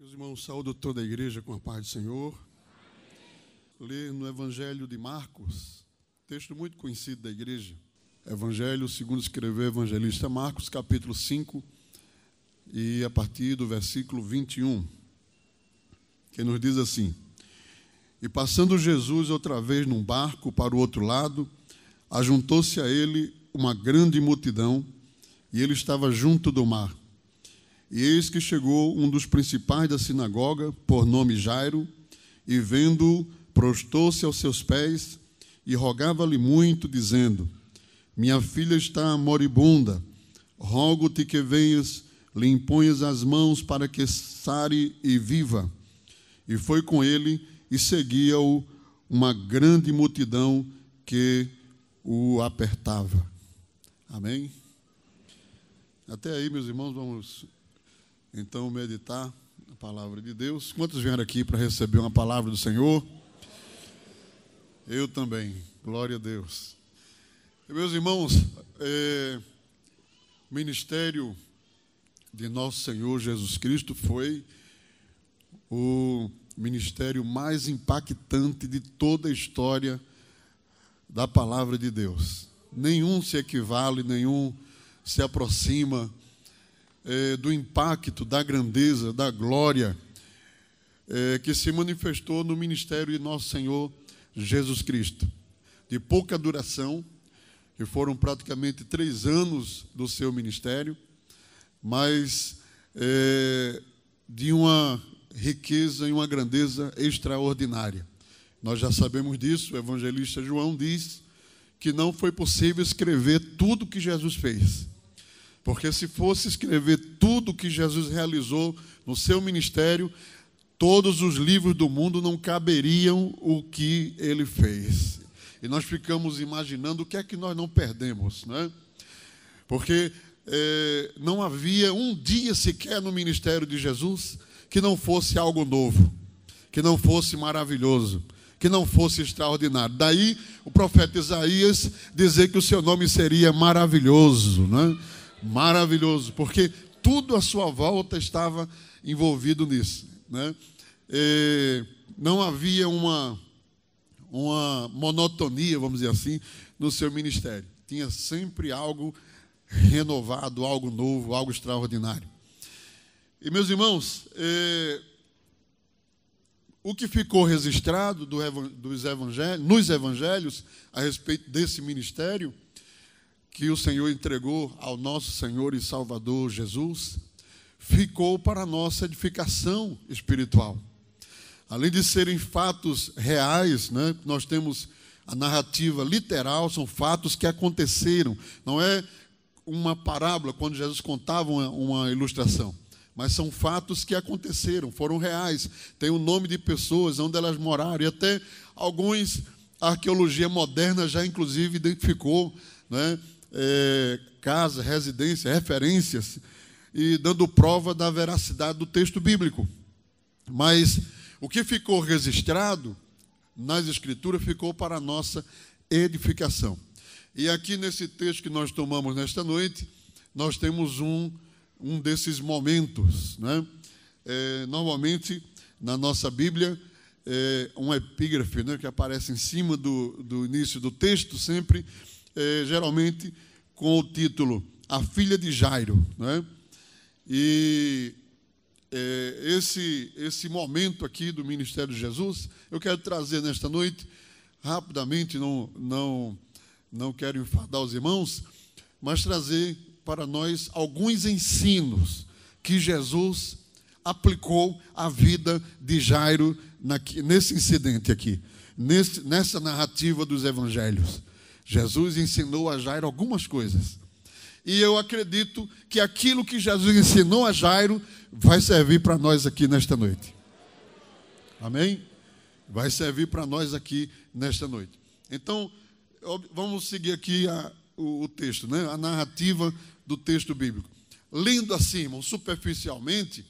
Meus irmãos, saúdo toda a igreja com a paz do Senhor. Ler no Evangelho de Marcos, texto muito conhecido da igreja. Evangelho, segundo escreveu o evangelista Marcos, capítulo 5, e a partir do versículo 21, que nos diz assim: E passando Jesus outra vez num barco para o outro lado, ajuntou-se a ele uma grande multidão, e ele estava junto do mar. E eis que chegou um dos principais da sinagoga, por nome Jairo, e vendo, prostou-se aos seus pés e rogava-lhe muito, dizendo: Minha filha está moribunda, rogo-te que venhas, lhe imponhas as mãos para que sare e viva. E foi com ele e seguia-o uma grande multidão que o apertava. Amém? Até aí, meus irmãos, vamos então meditar a palavra de Deus. Quantos vieram aqui para receber uma palavra do Senhor? Eu também, glória a Deus. Meus irmãos, é, o ministério de nosso Senhor Jesus Cristo foi o ministério mais impactante de toda a história da palavra de Deus. Nenhum se equivale, nenhum se aproxima é, do impacto, da grandeza, da glória é, que se manifestou no ministério de nosso Senhor Jesus Cristo. De pouca duração, que foram praticamente três anos do seu ministério, mas é, de uma riqueza e uma grandeza extraordinária. Nós já sabemos disso, o evangelista João diz que não foi possível escrever tudo o que Jesus fez. Porque se fosse escrever tudo que Jesus realizou no seu ministério, todos os livros do mundo não caberiam o que ele fez. E nós ficamos imaginando o que é que nós não perdemos, né? Porque é, não havia um dia sequer no ministério de Jesus que não fosse algo novo, que não fosse maravilhoso, que não fosse extraordinário. Daí o profeta Isaías dizer que o seu nome seria maravilhoso, né? maravilhoso, porque tudo à sua volta estava envolvido nisso. Né? E não havia uma, uma monotonia, vamos dizer assim, no seu ministério. Tinha sempre algo renovado, algo novo, algo extraordinário. E, meus irmãos, é, o que ficou registrado do, dos evangelhos, nos evangelhos a respeito desse ministério que o Senhor entregou ao nosso Senhor e Salvador Jesus, ficou para nossa edificação espiritual. Além de serem fatos reais, né, nós temos a narrativa literal, são fatos que aconteceram, não é uma parábola quando Jesus contava uma, uma ilustração mas são fatos que aconteceram, foram reais. Tem o nome de pessoas, onde elas moraram, e até alguns a arqueologia moderna já inclusive identificou né, é, casa, residência, referências, e dando prova da veracidade do texto bíblico. Mas o que ficou registrado nas Escrituras ficou para a nossa edificação. E aqui nesse texto que nós tomamos nesta noite, nós temos um, um desses momentos. Né? É, normalmente, na nossa Bíblia, é um epígrafe né, que aparece em cima do, do início do texto sempre é, geralmente com o título A Filha de Jairo. Né? E é, esse, esse momento aqui do Ministério de Jesus, eu quero trazer nesta noite, rapidamente, não, não, não quero enfadar os irmãos, mas trazer para nós alguns ensinos que Jesus aplicou à vida de Jairo nesse incidente aqui, nesse, nessa narrativa dos evangelhos. Jesus ensinou a Jairo algumas coisas. E eu acredito que aquilo que Jesus ensinou a Jairo vai servir para nós aqui nesta noite. Amém? Vai servir para nós aqui nesta noite. Então, vamos seguir aqui a, o, o, texto, né? a narrativa do texto bíblico. Lendo assim, irmão, superficialmente,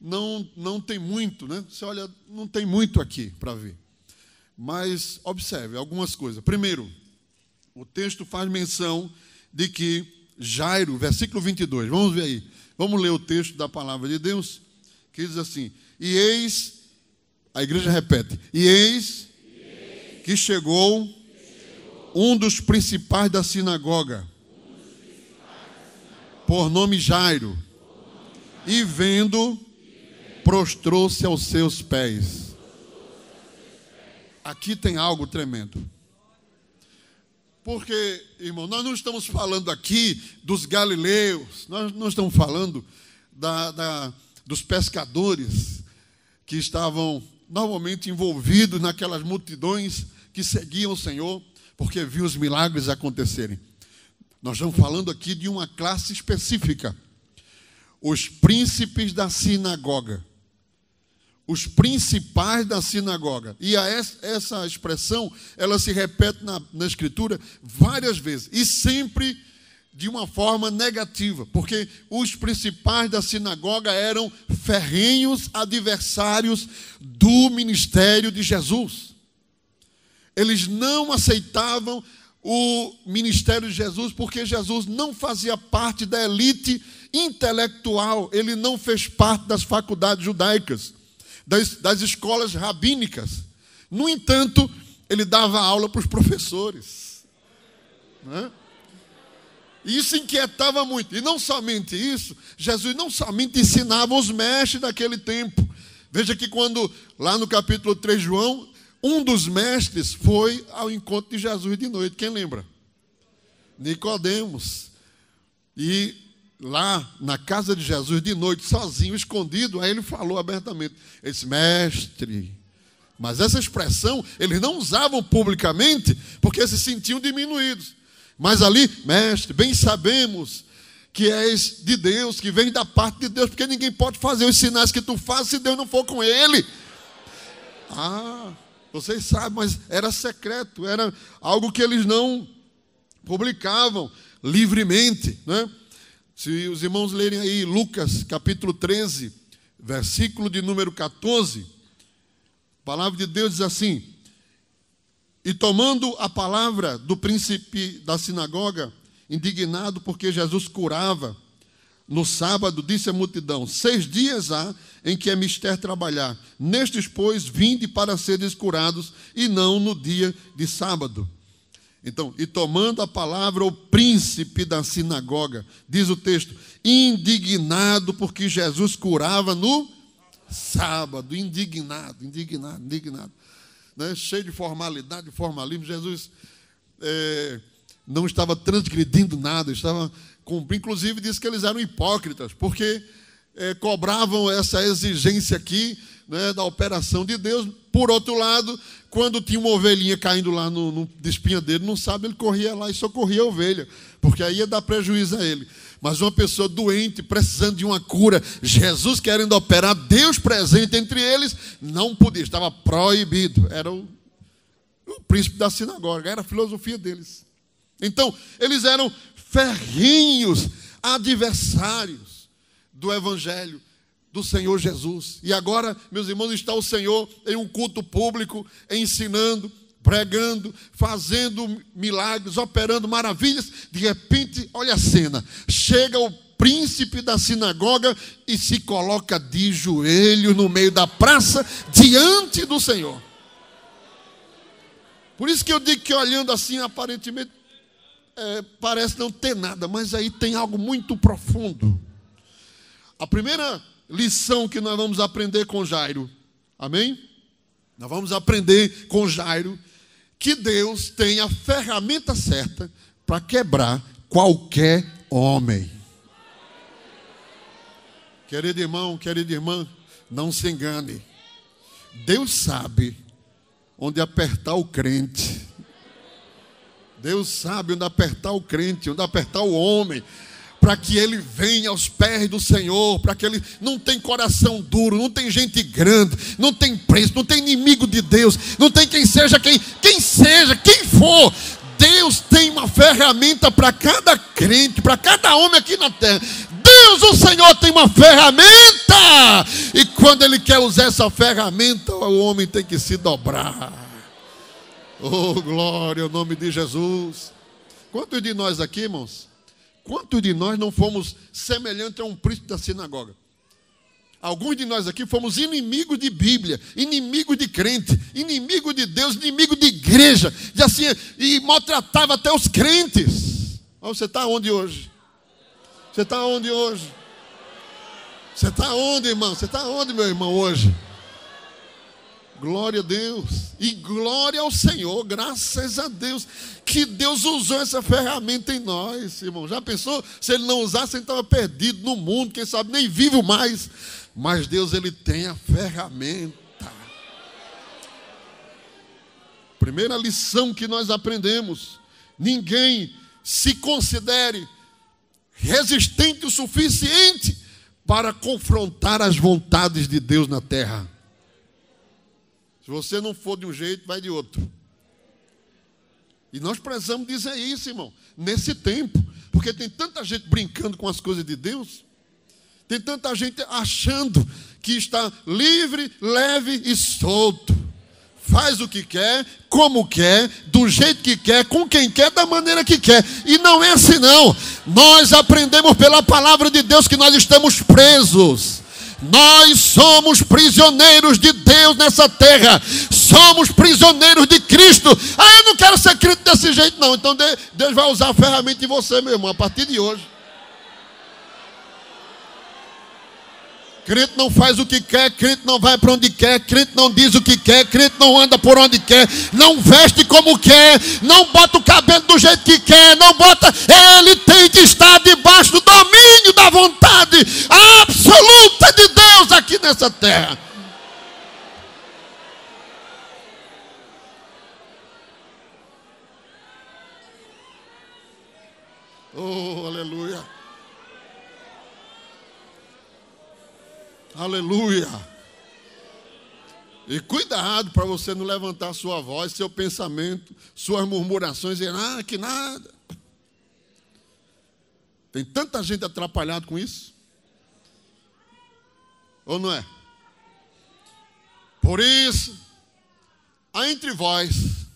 não, não tem muito, né? Você olha, não tem muito aqui para ver. Mas observe algumas coisas. Primeiro, o texto faz menção de que Jairo, versículo 22, vamos ver aí, vamos ler o texto da palavra de Deus, que diz assim: E eis, a igreja repete, e eis, que, chegou um dos principais da sinagoga, por nome Jairo, e vendo prostrou-se aos seus pés. Aqui tem algo tremendo. Porque, irmão, nós não estamos falando aqui dos galileus, nós não estamos falando da, da, dos pescadores que estavam normalmente envolvidos naquelas multidões que seguiam o Senhor porque viam os milagres acontecerem. Nós estamos falando aqui de uma classe específica, os príncipes da sinagoga os principais da sinagoga. E a essa expressão, ela se repete na, na Escritura várias vezes, e sempre de uma forma negativa, porque os principais da sinagoga eram ferrenhos adversários do ministério de Jesus. Eles não aceitavam o ministério de Jesus, porque Jesus não fazia parte da elite intelectual, ele não fez parte das faculdades judaicas das, das escolas rabínicas. No entanto, ele dava aula para os professores. Né? E isso inquietava muito. E não somente isso, Jesus não somente ensinava os mestres daquele tempo. Veja que quando, lá no capítulo 3 de João, um dos mestres foi ao encontro de Jesus de noite. Quem lembra? Nicodemos. E lá na casa de Jesus de noite, sozinho, escondido, aí ele falou abertamente: esse mestre. Mas essa expressão eles não usavam publicamente porque se sentiam diminuídos. Mas ali, mestre, bem sabemos que és de Deus, que vem da parte de Deus, porque ninguém pode fazer os sinais que tu fazes se Deus não for com ele. Ah, vocês sabem, mas era secreto, era algo que eles não publicavam livremente, né? Se os irmãos lerem aí Lucas capítulo 13, versículo de número 14, a palavra de Deus diz assim: E tomando a palavra do príncipe da sinagoga, indignado porque Jesus curava, no sábado disse à multidão: Seis dias há em que é mister trabalhar, nestes, pois, vinde para seres curados, e não no dia de sábado. Então, e tomando a palavra o príncipe da sinagoga, diz o texto, indignado porque Jesus curava no sábado, indignado, indignado, indignado. Né? Cheio de formalidade, de formalismo, Jesus é, não estava transgredindo nada, estava cumprindo. Inclusive, disse que eles eram hipócritas, porque é, cobravam essa exigência aqui né, da operação de Deus. Por outro lado, quando tinha uma ovelhinha caindo lá no, no despinhadeiro, não sabe, ele corria lá e socorria a ovelha, porque aí ia dar prejuízo a ele. Mas uma pessoa doente, precisando de uma cura, Jesus querendo operar, Deus presente entre eles, não podia, estava proibido. Era o, o príncipe da sinagoga, era a filosofia deles. Então, eles eram ferrinhos adversários do evangelho do Senhor Jesus. E agora, meus irmãos, está o Senhor em um culto público, ensinando, pregando, fazendo milagres, operando maravilhas. De repente, olha a cena: chega o príncipe da sinagoga e se coloca de joelho no meio da praça, diante do Senhor. Por isso que eu digo que olhando assim, aparentemente, é, parece não ter nada, mas aí tem algo muito profundo. A primeira lição que nós vamos aprender com Jairo. Amém? Nós vamos aprender com Jairo que Deus tem a ferramenta certa para quebrar qualquer homem. Querido irmão, querida irmã, não se engane. Deus sabe onde apertar o crente. Deus sabe onde apertar o crente, onde apertar o homem para que ele venha aos pés do Senhor, para que ele não tem coração duro, não tem gente grande, não tem preço, não tem inimigo de Deus, não tem quem seja quem, quem seja, quem for. Deus tem uma ferramenta para cada crente, para cada homem aqui na terra. Deus, o Senhor tem uma ferramenta. E quando ele quer usar essa ferramenta, o homem tem que se dobrar. Oh, glória ao nome de Jesus. Quantos de nós aqui, irmãos, Quantos de nós não fomos semelhantes a um príncipe da sinagoga? Alguns de nós aqui fomos inimigos de Bíblia, inimigos de crente, inimigo de Deus, inimigo de igreja, e assim, e maltratava até os crentes. Mas você está onde hoje? Você está onde hoje? Você está onde, irmão? Você está onde, meu irmão, hoje? Glória a Deus. E glória ao Senhor, graças a Deus, que Deus usou essa ferramenta em nós, irmão. Já pensou? Se ele não usasse, ele estava perdido no mundo, quem sabe nem vivo mais. Mas Deus, ele tem a ferramenta. Primeira lição que nós aprendemos: ninguém se considere resistente o suficiente para confrontar as vontades de Deus na terra. Se você não for de um jeito, vai de outro. E nós precisamos dizer isso, irmão, nesse tempo, porque tem tanta gente brincando com as coisas de Deus, tem tanta gente achando que está livre, leve e solto. Faz o que quer, como quer, do jeito que quer, com quem quer, da maneira que quer. E não é assim, não. Nós aprendemos pela palavra de Deus que nós estamos presos. Nós somos prisioneiros de Deus nessa terra. Somos prisioneiros de Cristo. Ah, eu não quero ser Cristo desse jeito, não. Então Deus vai usar a ferramenta em você, meu irmão, a partir de hoje. Crente não faz o que quer, crente não vai para onde quer, crente não diz o que quer, crente não anda por onde quer, não veste como quer, não bota o cabelo do jeito que quer, não bota. Ele tem que estar debaixo do domínio da vontade absoluta de Deus aqui nessa terra. Oh, aleluia. Aleluia. E cuidado para você não levantar sua voz, seu pensamento, suas murmurações e ah, que nada. Tem tanta gente atrapalhada com isso. Ou não é? Por isso, há entre vós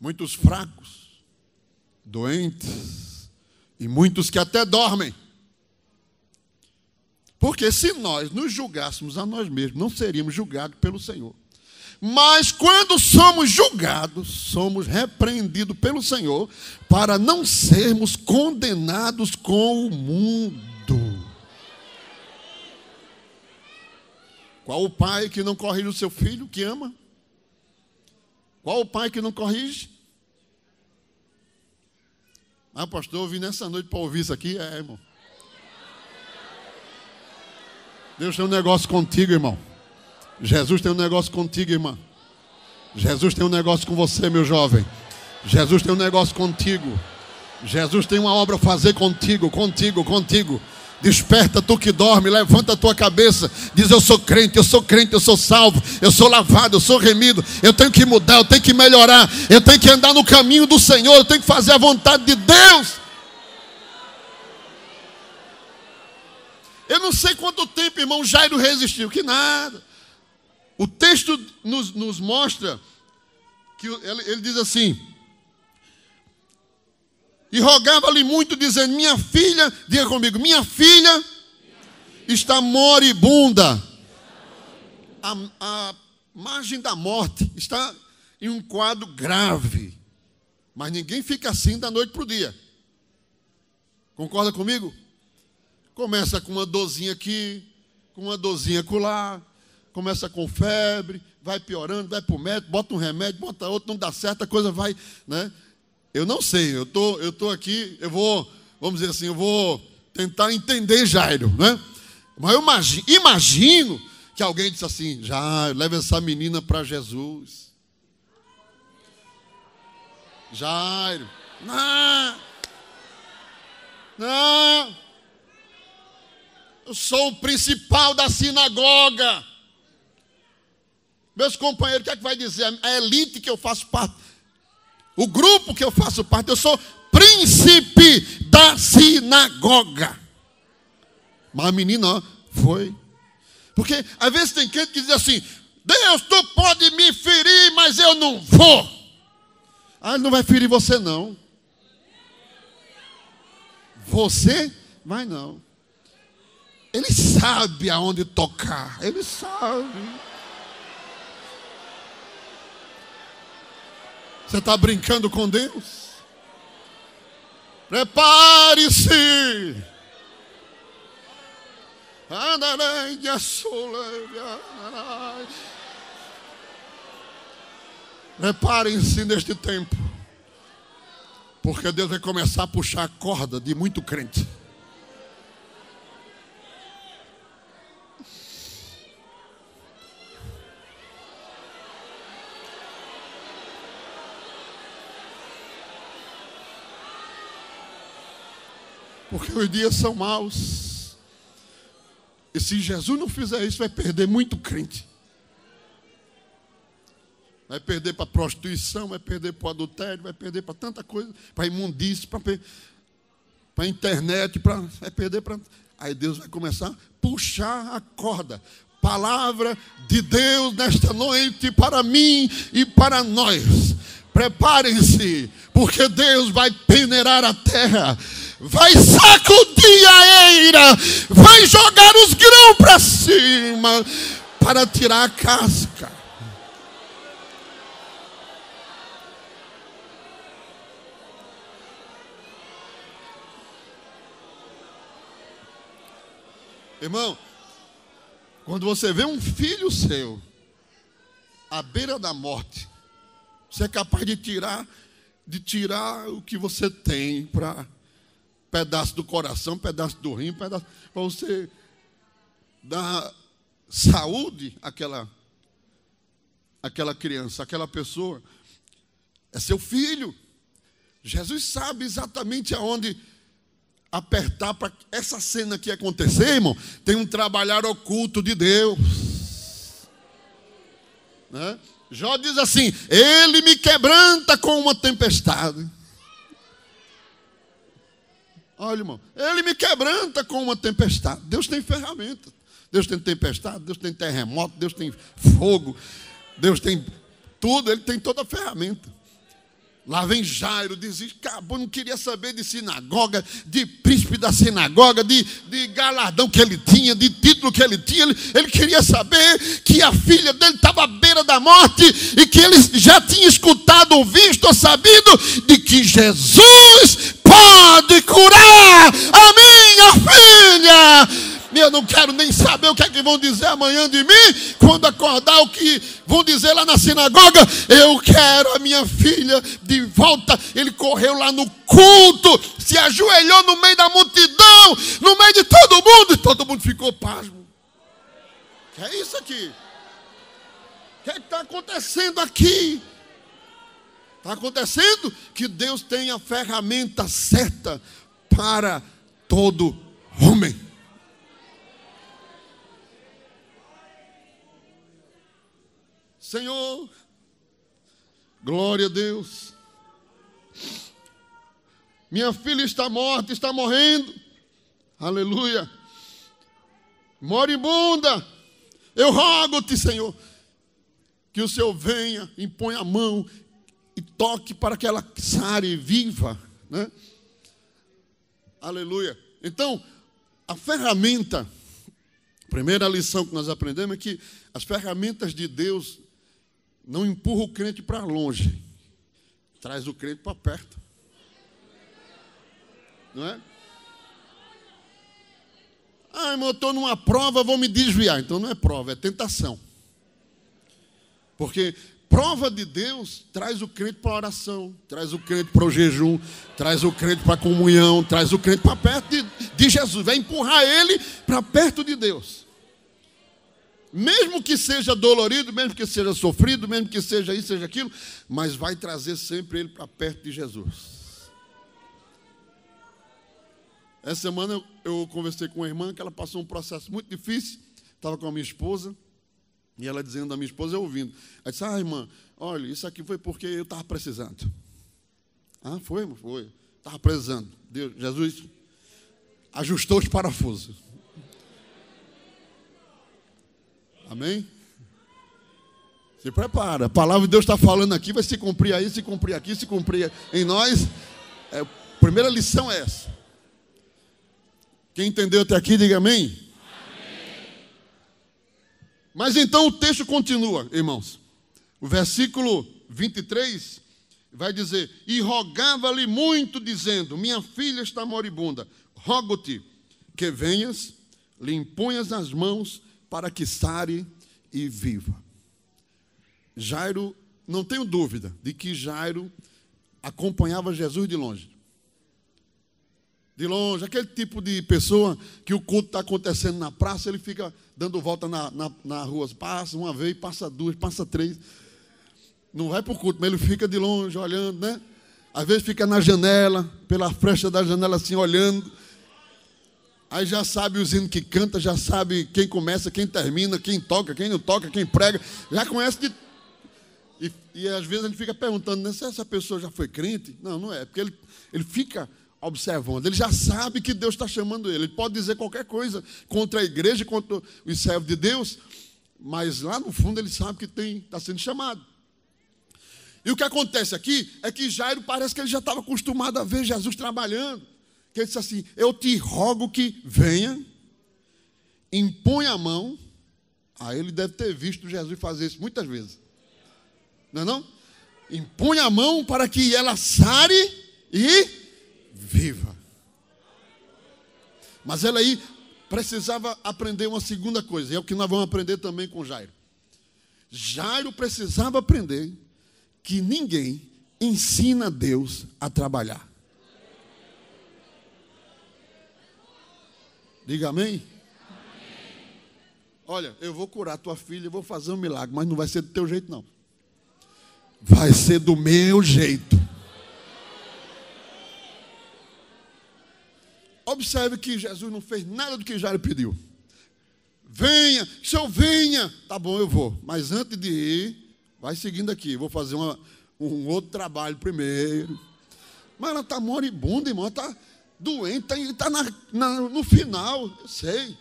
muitos fracos, doentes e muitos que até dormem. Porque se nós nos julgássemos a nós mesmos, não seríamos julgados pelo Senhor. Mas quando somos julgados, somos repreendidos pelo Senhor para não sermos condenados com o mundo. Qual o pai que não corrige o seu filho que ama? Qual o pai que não corrige? Ah, pastor, eu vim nessa noite para ouvir isso aqui. É, irmão. Deus tem um negócio contigo, irmão. Jesus tem um negócio contigo, irmã. Jesus tem um negócio com você, meu jovem. Jesus tem um negócio contigo. Jesus tem uma obra a fazer contigo, contigo, contigo. Desperta tu que dorme, levanta a tua cabeça, diz: Eu sou crente, eu sou crente, eu sou salvo, eu sou lavado, eu sou remido, eu tenho que mudar, eu tenho que melhorar, eu tenho que andar no caminho do Senhor, eu tenho que fazer a vontade de Deus. Eu não sei quanto tempo, irmão, Jairo resistiu, que nada. O texto nos, nos mostra que ele, ele diz assim: e rogava-lhe muito, dizendo: Minha filha, diga comigo, minha filha, está moribunda. A, a, margem da morte está em um quadro grave. Mas ninguém fica assim da noite para o dia. Concorda comigo? Começa com uma dorzinha aqui, com uma dorzinha acolá, começa com febre, vai piorando, vai para o médico, bota um remédio, bota outro, não dá certo, a coisa vai, né? Eu não sei, eu tô, eu tô aqui, eu vou, vamos dizer assim, eu vou tentar entender Jairo, né? Mas eu imagino, imagino que alguém disse assim: Jairo, leva essa menina para Jesus. Jairo, não, não. Eu sou o principal da sinagoga. Meus companheiros, o que é que vai dizer? A elite que eu faço parte, o grupo que eu faço parte, eu sou príncipe da sinagoga. Mas a menina ó, foi. Porque às vezes tem crente que diz assim: Deus, tu pode me ferir, mas eu não vou. Ah, ele não vai ferir você, não. Você vai não. Ele sabe aonde tocar, ele sabe. Você está brincando com Deus? Prepare-se. Preparem-se neste tempo, porque Deus vai começar a puxar a corda de muito crente. porque os dias são maus. E se Jesus não fizer isso, vai perder muito crente. Vai perder para prostituição, vai perder para adultério, vai perder para tanta coisa, para imundícia, para internet, pra, vai perder para. Aí Deus vai começar a puxar a corda. Palavra de Deus nesta noite para mim e para nós. Preparem-se, porque Deus vai peneirar a terra vai sacudir a eira, vai jogar os grãos para cima para tirar a casca. Irmão, quando você vê um filho seu à beira da morte, você é capaz de tirar de tirar o que você tem para pedaço do coração, pedaço do rim, pedaço para você dar saúde àquela, àquela criança, àquela pessoa. É seu filho. Jesus sabe exatamente aonde apertar para essa cena que acontecer, irmão. Tem um trabalhar oculto de Deus. Né? Jó diz assim: Ele me quebranta com uma tempestade. Olha, irmão, ele me quebranta com uma tempestade. Deus tem ferramenta. Deus tem tempestade, Deus tem terremoto, Deus tem fogo, Deus tem tudo, ele tem toda a ferramenta. Lá vem Jairo, diz: acabou, não queria saber de sinagoga, de príncipe da sinagoga, de, de galardão que ele tinha, de título que ele tinha. Ele, ele queria saber que a filha dele estava à beira da morte e que ele já tinha escutado, visto, ou sabido de que Jesus pode curar a minha filha e eu não quero nem saber o que é que vão dizer amanhã de mim, quando acordar o que vão dizer lá na sinagoga, eu quero a minha filha de volta. Ele correu lá no culto, se ajoelhou no meio da multidão, no meio de todo mundo, e todo mundo ficou pasmo. Que é isso aqui? O que é está acontecendo aqui? Está acontecendo que Deus tem a ferramenta certa para todo homem. Senhor. Glória a Deus. Minha filha está morta, está morrendo. Aleluia. Moribunda. Eu rogo-te, Senhor, que o Senhor venha, impõe a mão e toque para que ela sare viva, né? Aleluia. Então, a ferramenta, primeira lição que nós aprendemos é que as ferramentas de Deus não empurra o crente para longe, traz o crente para perto. Não é? Ah, irmão, eu estou numa prova, vou me desviar. Então não é prova, é tentação. Porque prova de Deus traz o crente para a oração, traz o crente para o jejum, traz o crente para a comunhão, traz o crente para perto de, de Jesus. Vai empurrar ele para perto de Deus mesmo que seja dolorido, mesmo que seja sofrido, mesmo que seja isso, seja aquilo, mas vai trazer sempre ele para perto de Jesus. Essa semana eu, eu conversei com uma irmã que ela passou um processo muito difícil, estava com a minha esposa, e ela dizendo a minha esposa, eu ouvindo. Ela disse, ah, irmã, olha, isso aqui foi porque eu estava precisando. Ah, foi, foi. Estava precisando. Deus, Jesus ajustou os parafusos. Amém? Se prepara. A palavra de Deus está falando aqui, vai se cumprir aí, se cumprir aqui, se cumprir em nós. É, primeira lição é essa. Quem entendeu até aqui, diga amém. amém. Mas então o texto continua, irmãos. O versículo 23 vai dizer: E rogava-lhe muito, dizendo: Minha filha está moribunda, rogo-te que venhas, lhe imponhas as mãos para que sare e viva. Jairo, não tenho dúvida de que Jairo acompanhava Jesus de longe. De longe, aquele tipo de pessoa que o culto está acontecendo na praça, ele fica dando volta na, na, na rua, passa uma vez, passa duas, passa três. Não vai para o culto, mas ele fica de longe olhando, né? Às vezes fica na janela, pela fresta da janela assim, olhando Aí já sabe os hinos que canta, já sabe quem começa, quem termina, quem toca, quem não toca, quem prega, já conhece de. E, e às vezes a gente fica perguntando né, se essa pessoa já foi crente. Não, não é, porque ele, ele fica observando, ele já sabe que Deus está chamando ele. Ele pode dizer qualquer coisa contra a igreja, contra os servos de Deus, mas lá no fundo ele sabe que tem está sendo chamado. E o que acontece aqui é que Jairo parece que ele já estava acostumado a ver Jesus trabalhando que ele disse assim: Eu te rogo que venha, impõe a mão. Aí ah, ele deve ter visto Jesus fazer isso muitas vezes. Não é não? Impõe a mão para que ela sare e viva. Mas ela aí precisava aprender uma segunda coisa, e é o que nós vamos aprender também com Jairo. Jairo precisava aprender que ninguém ensina Deus a trabalhar. Diga amém. amém. Olha, eu vou curar tua filha, eu vou fazer um milagre, mas não vai ser do teu jeito, não. Vai ser do meu jeito. Observe que Jesus não fez nada do que Jairo pediu. Venha, se eu venha, tá bom, eu vou. Mas antes de ir, vai seguindo aqui. Vou fazer uma, um outro trabalho primeiro. Mas ela está moribunda, irmão. Ela está doente, está tá no final, eu sei.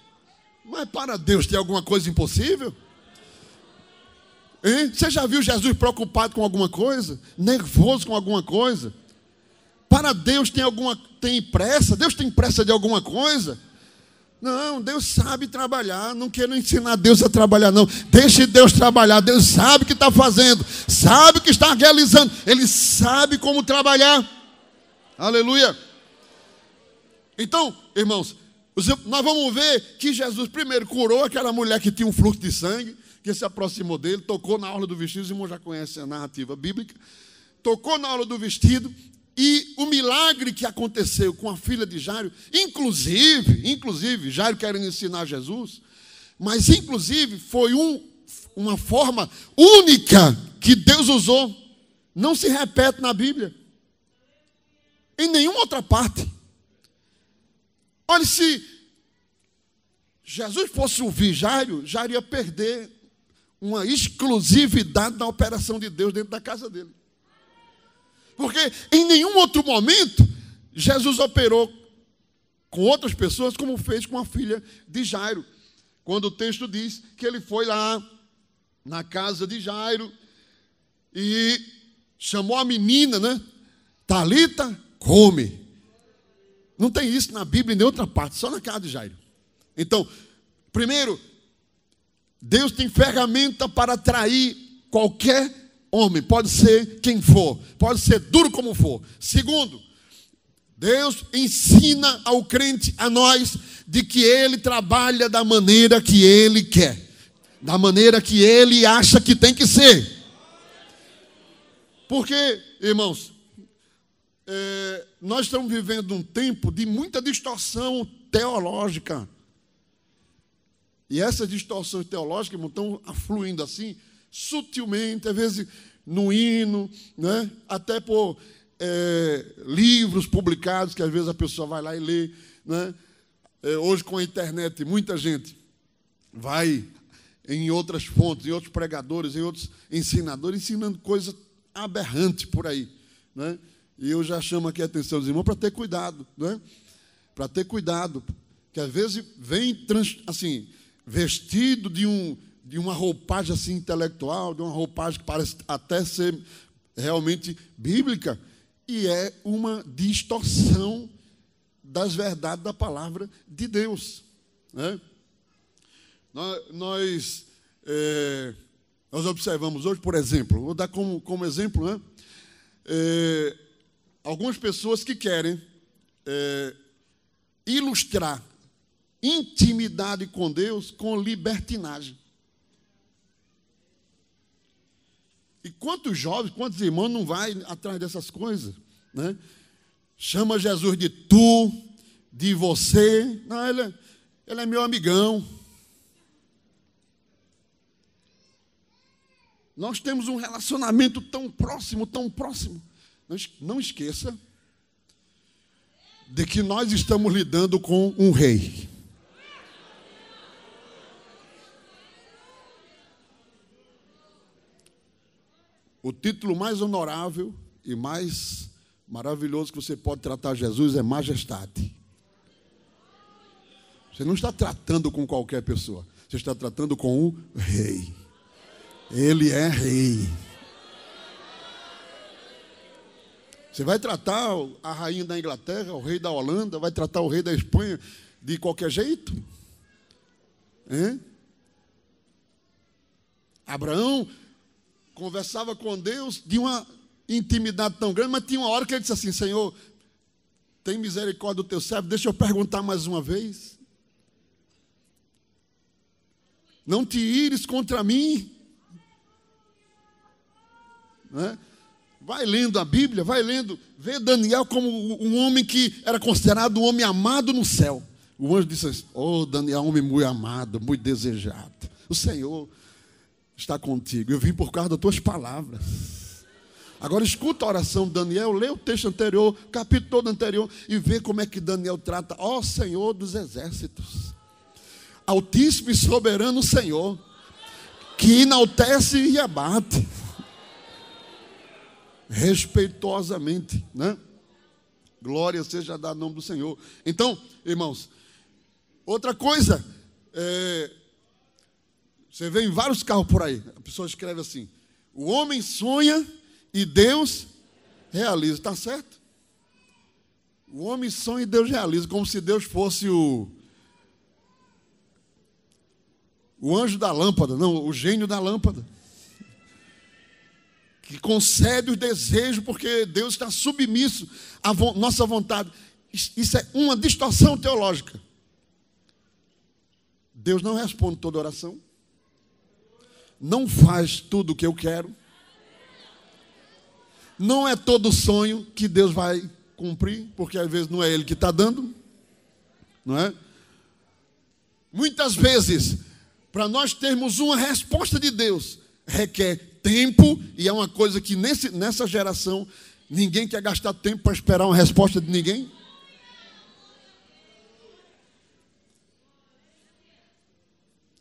Mas para Deus tem alguma coisa impossível? Hein? Você já viu Jesus preocupado com alguma coisa? Nervoso com alguma coisa? Para Deus tem alguma tem pressa? Deus tem pressa de alguma coisa? Não, Deus sabe trabalhar. Não quero ensinar Deus a trabalhar, não. Deixe Deus trabalhar. Deus sabe o que está fazendo, sabe o que está realizando. Ele sabe como trabalhar. Aleluia. Então, irmãos, nós vamos ver que Jesus primeiro curou aquela mulher que tinha um fluxo de sangue, que se aproximou dele, tocou na aula do vestido, os irmãos já conhecem a narrativa bíblica, tocou na aula do vestido, e o milagre que aconteceu com a filha de Jairo, inclusive, inclusive, Jairo querendo ensinar Jesus, mas inclusive foi um, uma forma única que Deus usou. Não se repete na Bíblia. Em nenhuma outra parte. Olha, se Jesus fosse o vigário, já iria perder uma exclusividade na operação de Deus dentro da casa dele. Porque em nenhum outro momento Jesus operou com outras pessoas como fez com a filha de Jairo. Quando o texto diz que ele foi lá na casa de Jairo e chamou a menina, né? Talita, come. Não tem isso na Bíblia em outra parte, só na casa de Jairo. Então, primeiro, Deus tem ferramenta para atrair qualquer homem, pode ser quem for, pode ser duro como for. Segundo, Deus ensina ao crente, a nós, de que ele trabalha da maneira que ele quer, da maneira que ele acha que tem que ser. Porque, irmãos, é, nós estamos vivendo um tempo de muita distorção teológica. E essas distorções teológicas estão afluindo assim, sutilmente, às vezes no hino, né? até por é, livros publicados, que às vezes a pessoa vai lá e lê. Né? É, hoje, com a internet, muita gente vai em outras fontes, em outros pregadores, em outros ensinadores, ensinando coisa aberrante por aí. Né? E eu já chamo aqui a atenção dos irmãos para ter cuidado, né? Para ter cuidado, que às vezes vem trans, assim, vestido de, um, de uma roupagem assim intelectual, de uma roupagem que parece até ser realmente bíblica, e é uma distorção das verdades da palavra de Deus. Né? Nós, é, nós observamos hoje, por exemplo, vou dar como, como exemplo, né? É, algumas pessoas que querem é, ilustrar intimidade com Deus com libertinagem. E quantos jovens, quantos irmãos não vai atrás dessas coisas, né? Chama Jesus de tu, de você. Não, ele é, ele é meu amigão. Nós temos um relacionamento tão próximo, tão próximo. Não esqueça de que nós estamos lidando com um rei. O título mais honorável e mais maravilhoso que você pode tratar Jesus é majestade. Você não está tratando com qualquer pessoa, você está tratando com o rei. Ele é rei. Você vai tratar a rainha da Inglaterra, o rei da Holanda, vai tratar o rei da Espanha de qualquer jeito? Hein? Abraão conversava com Deus de uma intimidade tão grande, mas tinha uma hora que ele disse assim: Senhor, tem misericórdia do teu servo, deixa eu perguntar mais uma vez. Não te ires contra mim. Né? Vai lendo a Bíblia, vai lendo, vê Daniel como um homem que era considerado um homem amado no céu. O anjo disse assim: Oh, Daniel, homem muito amado, muito desejado. O Senhor está contigo. Eu vim por causa das tuas palavras. Agora escuta a oração de Daniel, lê o texto anterior, capítulo todo anterior, e vê como é que Daniel trata, ó Senhor dos exércitos, Altíssimo e soberano Senhor, que enaltece e abate respeitosamente, né? Glória seja dada ao nome do Senhor. Então, irmãos, outra coisa, é, você vê em vários carros por aí, a pessoa escreve assim: o homem sonha e Deus realiza, está certo? O homem sonha e Deus realiza, como se Deus fosse o, o anjo da lâmpada, não, o gênio da lâmpada que concede os desejos, porque Deus está submisso à vo nossa vontade. Isso é uma distorção teológica. Deus não responde toda oração, não faz tudo o que eu quero, não é todo sonho que Deus vai cumprir, porque às vezes não é Ele que está dando, não é? Muitas vezes, para nós termos uma resposta de Deus, requer tempo, e é uma coisa que nesse, nessa geração ninguém quer gastar tempo para esperar uma resposta de ninguém.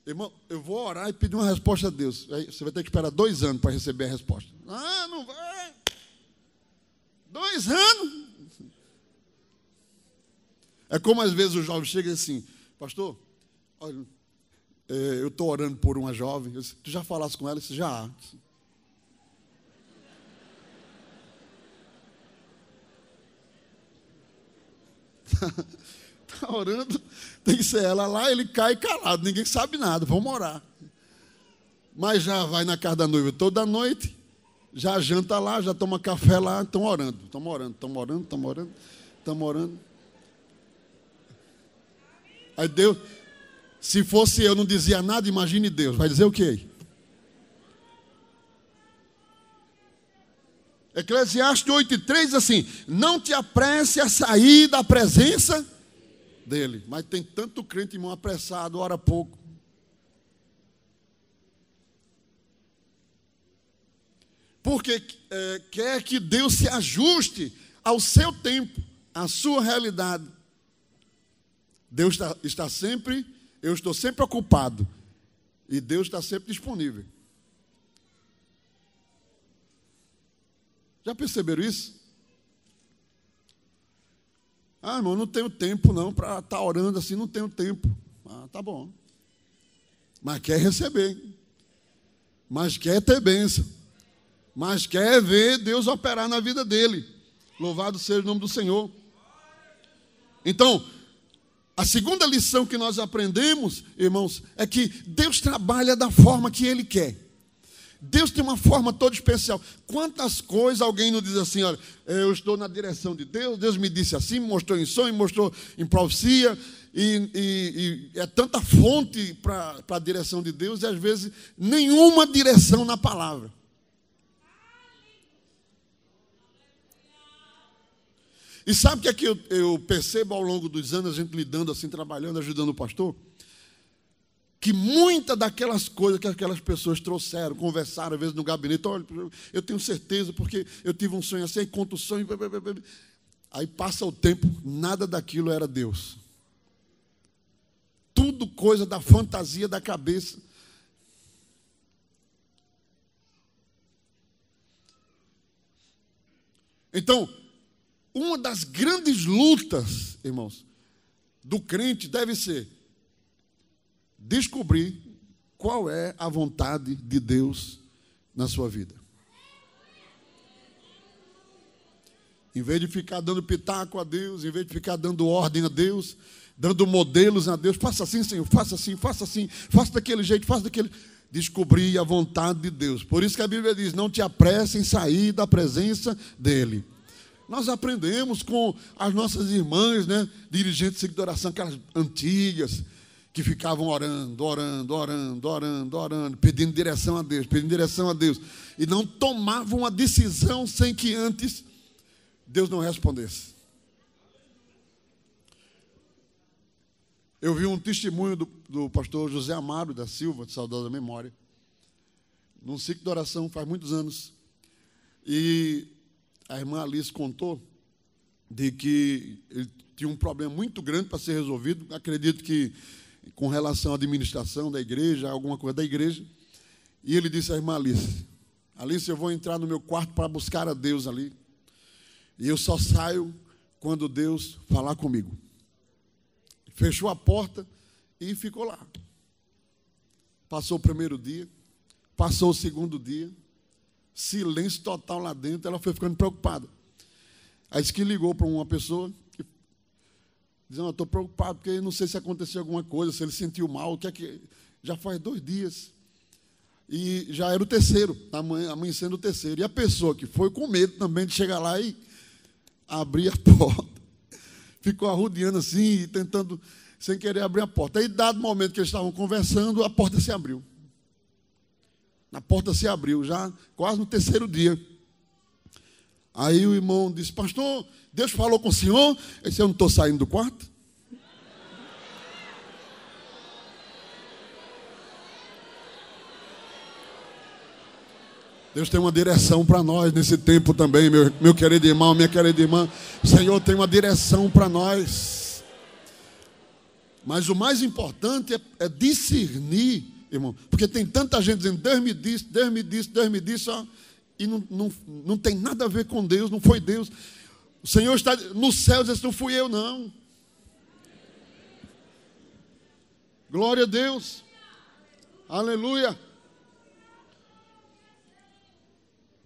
Irmão, eu vou orar e pedir uma resposta a Deus. Você vai ter que esperar dois anos para receber a resposta. Ah, não vai. Dois anos. É como às vezes o jovem chega assim, pastor, olha, é, eu estou orando por uma jovem. Eu disse, tu já falaste com ela? Eu disse, já. Está orando, tem que ser ela lá, ele cai calado, ninguém sabe nada, vamos orar. Mas já vai na casa da noiva toda noite, já janta lá, já toma café lá, estão orando, estão orando, estão orando, estão orando, estão orando. Aí Deus, se fosse eu, não dizia nada, imagine Deus. Vai dizer o quê? Eclesiastes 8:3 diz assim: Não te apresse a sair da presença dele. Mas tem tanto crente, irmão, apressado, ora pouco. Porque é, quer que Deus se ajuste ao seu tempo, à sua realidade. Deus está, está sempre, eu estou sempre ocupado. E Deus está sempre disponível. Já perceberam isso? Ah, irmão, não tenho tempo não para estar tá orando assim, não tenho tempo. Ah, tá bom. Mas quer receber. Mas quer ter bênção. Mas quer ver Deus operar na vida dele. Louvado seja o nome do Senhor. Então, a segunda lição que nós aprendemos, irmãos, é que Deus trabalha da forma que Ele quer. Deus tem uma forma toda especial. Quantas coisas alguém não diz assim, olha, eu estou na direção de Deus, Deus me disse assim, me mostrou em sonho, me mostrou em profecia, e, e, e é tanta fonte para a direção de Deus, e às vezes nenhuma direção na palavra. E sabe o que é que eu, eu percebo ao longo dos anos, a gente lidando assim, trabalhando, ajudando o pastor? que muitas daquelas coisas que aquelas pessoas trouxeram, conversaram às vezes no gabinete, olha, eu tenho certeza porque eu tive um sonho assim, aí conta o sonho, aí passa o tempo, nada daquilo era Deus. Tudo coisa da fantasia da cabeça. Então, uma das grandes lutas, irmãos, do crente deve ser descobrir qual é a vontade de Deus na sua vida. Em vez de ficar dando pitaco a Deus, em vez de ficar dando ordem a Deus, dando modelos a Deus, faça assim, Senhor, faça assim, faça assim, faça daquele jeito, faça daquele. Descobrir a vontade de Deus. Por isso que a Bíblia diz: não te apresse em sair da presença dEle. Nós aprendemos com as nossas irmãs, né, dirigentes de oração, aquelas antigas, que ficavam orando, orando, orando, orando, orando, pedindo direção a Deus, pedindo direção a Deus, e não tomavam a decisão sem que antes Deus não respondesse. Eu vi um testemunho do, do pastor José Amaro da Silva, de saudosa memória, num ciclo de oração faz muitos anos. E a irmã Alice contou de que ele tinha um problema muito grande para ser resolvido. Acredito que com relação à administração da igreja, alguma coisa da igreja. E ele disse à irmã Alice: Alice, eu vou entrar no meu quarto para buscar a Deus ali. E eu só saio quando Deus falar comigo. Fechou a porta e ficou lá. Passou o primeiro dia, passou o segundo dia, silêncio total lá dentro. Ela foi ficando preocupada. Aí disse que ligou para uma pessoa dizendo: Estou preocupado porque não sei se aconteceu alguma coisa, se ele sentiu mal, o que é que. Já faz dois dias. E já era o terceiro, amanhecendo o terceiro. E a pessoa que foi com medo também de chegar lá e abrir a porta. Ficou arrudeando assim, tentando, sem querer abrir a porta. Aí, dado o momento que eles estavam conversando, a porta se abriu. A porta se abriu, já quase no terceiro dia. Aí o irmão disse: Pastor, Deus falou com o senhor? Ele disse: Eu não estou saindo do quarto. Deus tem uma direção para nós nesse tempo também, meu, meu querido irmão, minha querida irmã. O Senhor tem uma direção para nós. Mas o mais importante é, é, discernir, irmão. Porque tem tanta gente dizendo, Deus me disse, Deus me disse, Deus me disse. Ó e não, não, não tem nada a ver com Deus, não foi Deus. O Senhor está no céu, diz, não fui eu, não. Glória a Deus. Aleluia.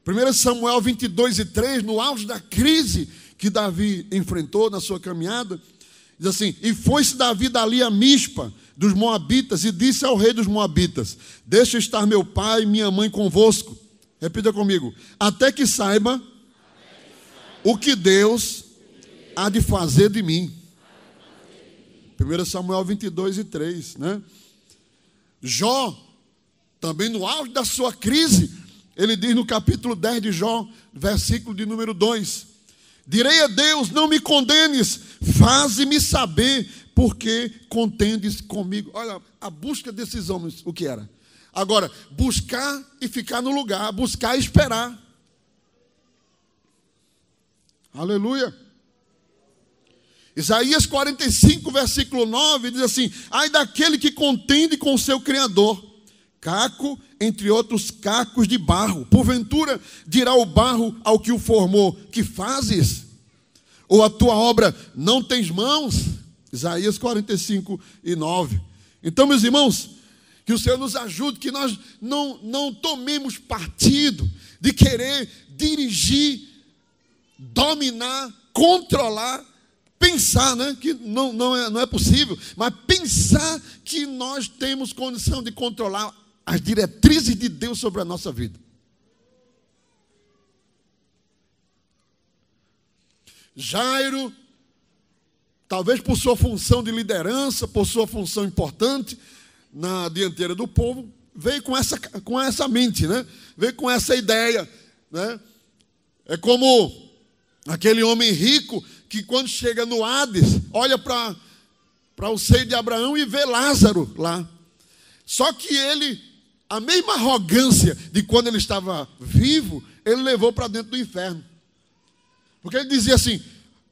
1 Samuel 22 e 3, no auge da crise que Davi enfrentou na sua caminhada, diz assim: E foi-se Davi dali a Mispa dos Moabitas e disse ao rei dos Moabitas: Deixa estar meu pai e minha mãe convosco, Repita comigo. Até que saiba, o que Deus há de fazer de mim. 1 Samuel 22 e 3, né? Jó, também no auge da sua crise, ele diz no capítulo 10 de Jó, versículo de número 2: Direi a Deus, não me condenes, faze-me saber porque contendes comigo. Olha, a busca desses homens, o que era? Agora, buscar e ficar no lugar, buscar e esperar. Aleluia. Isaías 45, versículo 9 diz assim: Ai daquele que contende com o seu Criador, caco entre outros cacos de barro, porventura dirá o barro ao que o formou: Que fazes? Ou a tua obra não tens mãos? Isaías 45 e 9. Então, meus irmãos, que o Senhor nos ajude, que nós não, não tomemos partido de querer dirigir, dominar, controlar, pensar, né? Que não, não, é, não é possível, mas pensar que nós temos condição de controlar as diretrizes de Deus sobre a nossa vida. Jairo, talvez por sua função de liderança, por sua função importante, na dianteira do povo, veio com essa, com essa mente, né? veio com essa ideia. Né? É como aquele homem rico que, quando chega no Hades, olha para o seio de Abraão e vê Lázaro lá. Só que ele, a mesma arrogância de quando ele estava vivo, ele levou para dentro do inferno. Porque ele dizia assim: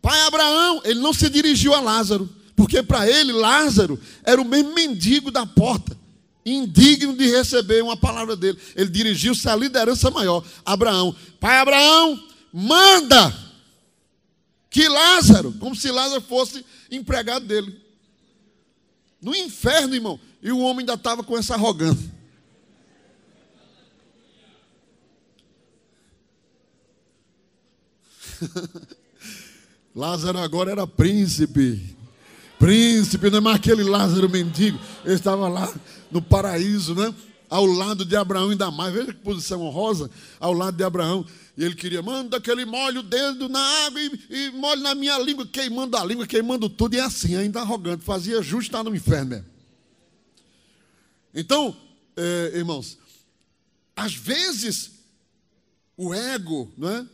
Pai Abraão, ele não se dirigiu a Lázaro. Porque para ele, Lázaro era o mesmo mendigo da porta, indigno de receber uma palavra dele. Ele dirigiu-se à liderança maior, Abraão. Pai Abraão, manda que Lázaro, como se Lázaro fosse empregado dele. No inferno, irmão. E o homem ainda estava com essa arrogância. Lázaro agora era príncipe príncipe, não é mais aquele Lázaro mendigo. Ele estava lá no paraíso, né? Ao lado de Abraão, ainda mais. Veja que posição honrosa, ao lado de Abraão. E ele queria, manda que ele molhe o dedo na água e, e na minha língua, queimando a língua, queimando tudo. E é assim, ainda arrogante, fazia justo estar no inferno mesmo. Então, é, irmãos, às vezes o ego, né?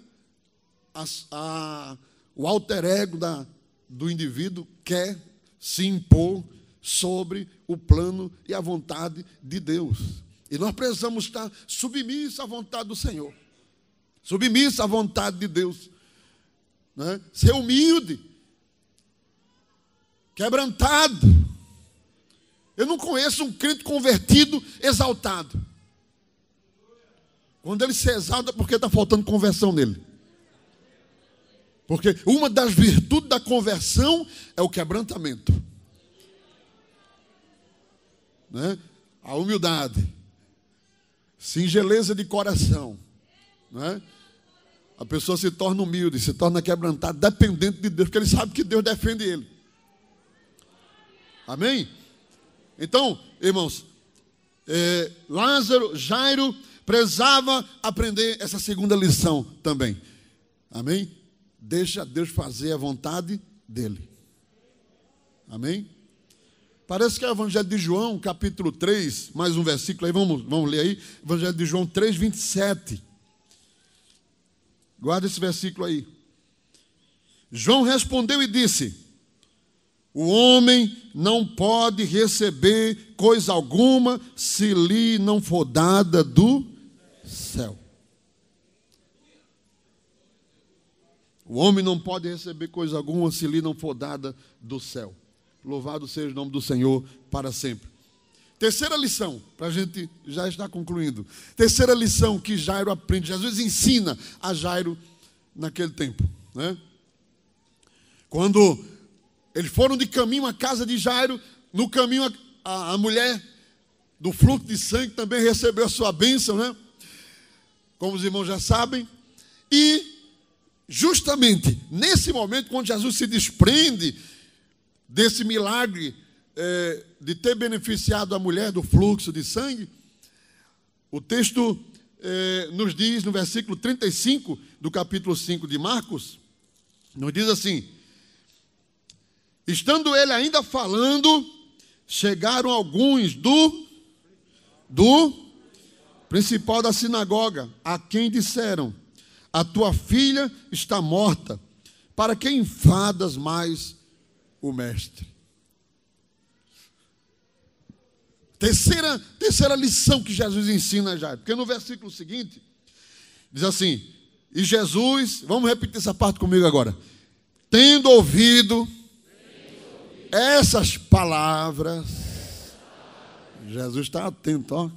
As, a, o alter ego da, do indivíduo quer se impor sobre o plano e a vontade de Deus. E nós precisamos estar submissos à vontade do Senhor, submissos à vontade de Deus, né? ser humilde, quebrantado. Eu não conheço um crente convertido exaltado. Quando ele se exalta, é porque está faltando conversão nele. Porque uma das virtudes da conversão é o quebrantamento. Né? A humildade, singeleza de coração. Né? A pessoa se torna humilde, se torna quebrantada, dependente de Deus, porque ele sabe que Deus defende ele. Amém? Então, irmãos, é, Lázaro, Jairo, prezava aprender essa segunda lição também. Amém? Deixa Deus fazer a vontade dele. Amém? Parece que é o Evangelho de João, capítulo 3, mais um versículo aí, vamos, vamos ler aí. Evangelho de João 3, 27. Guarda esse versículo aí. João respondeu e disse: O homem não pode receber coisa alguma se lhe não for dada do céu. O homem não pode receber coisa alguma se lhe não for dada do céu. Louvado seja o nome do Senhor para sempre. Terceira lição, para a gente já estar concluindo. Terceira lição que Jairo aprende. Jesus ensina a Jairo naquele tempo. Né? Quando eles foram de caminho à casa de Jairo, no caminho a, a, a mulher do fluxo de sangue também recebeu a sua bênção, né? Como os irmãos já sabem. E justamente nesse momento, quando Jesus se desprende desse milagre é, de ter beneficiado a mulher do fluxo de sangue, o texto é, nos diz no versículo 35 do capítulo 5 de Marcos, nos diz assim: Estando ele ainda falando, chegaram alguns do do principal da sinagoga, a quem disseram: a tua filha está morta. Para que enfadas mais o mestre? Terceira, terceira lição que Jesus ensina já, porque no versículo seguinte, diz assim: E Jesus, vamos repetir essa parte comigo agora. Tendo ouvido essas palavras, Jesus está atento, ó.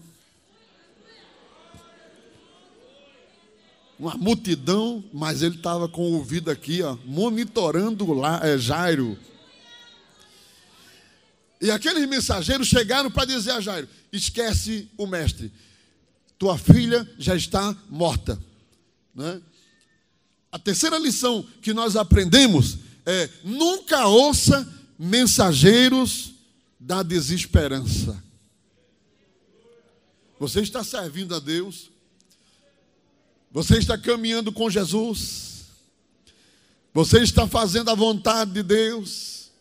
uma multidão, mas ele estava com o ouvido aqui, ó, monitorando lá, é, Jairo. E aqueles mensageiros chegaram para dizer a Jairo: esquece o mestre, tua filha já está morta. Né? A terceira lição que nós aprendemos é: nunca ouça mensageiros da desesperança. Você está servindo a Deus, você está caminhando com Jesus? Você está fazendo a vontade de Deus?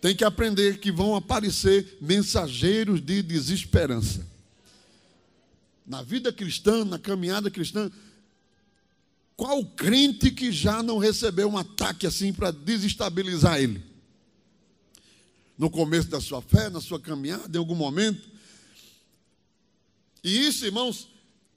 Tem que aprender que vão aparecer mensageiros de desesperança. Na vida cristã, na caminhada cristã, qual crente que já não recebeu um ataque assim para desestabilizar ele? No começo da sua fé, na sua caminhada, em algum momento. E isso, irmãos,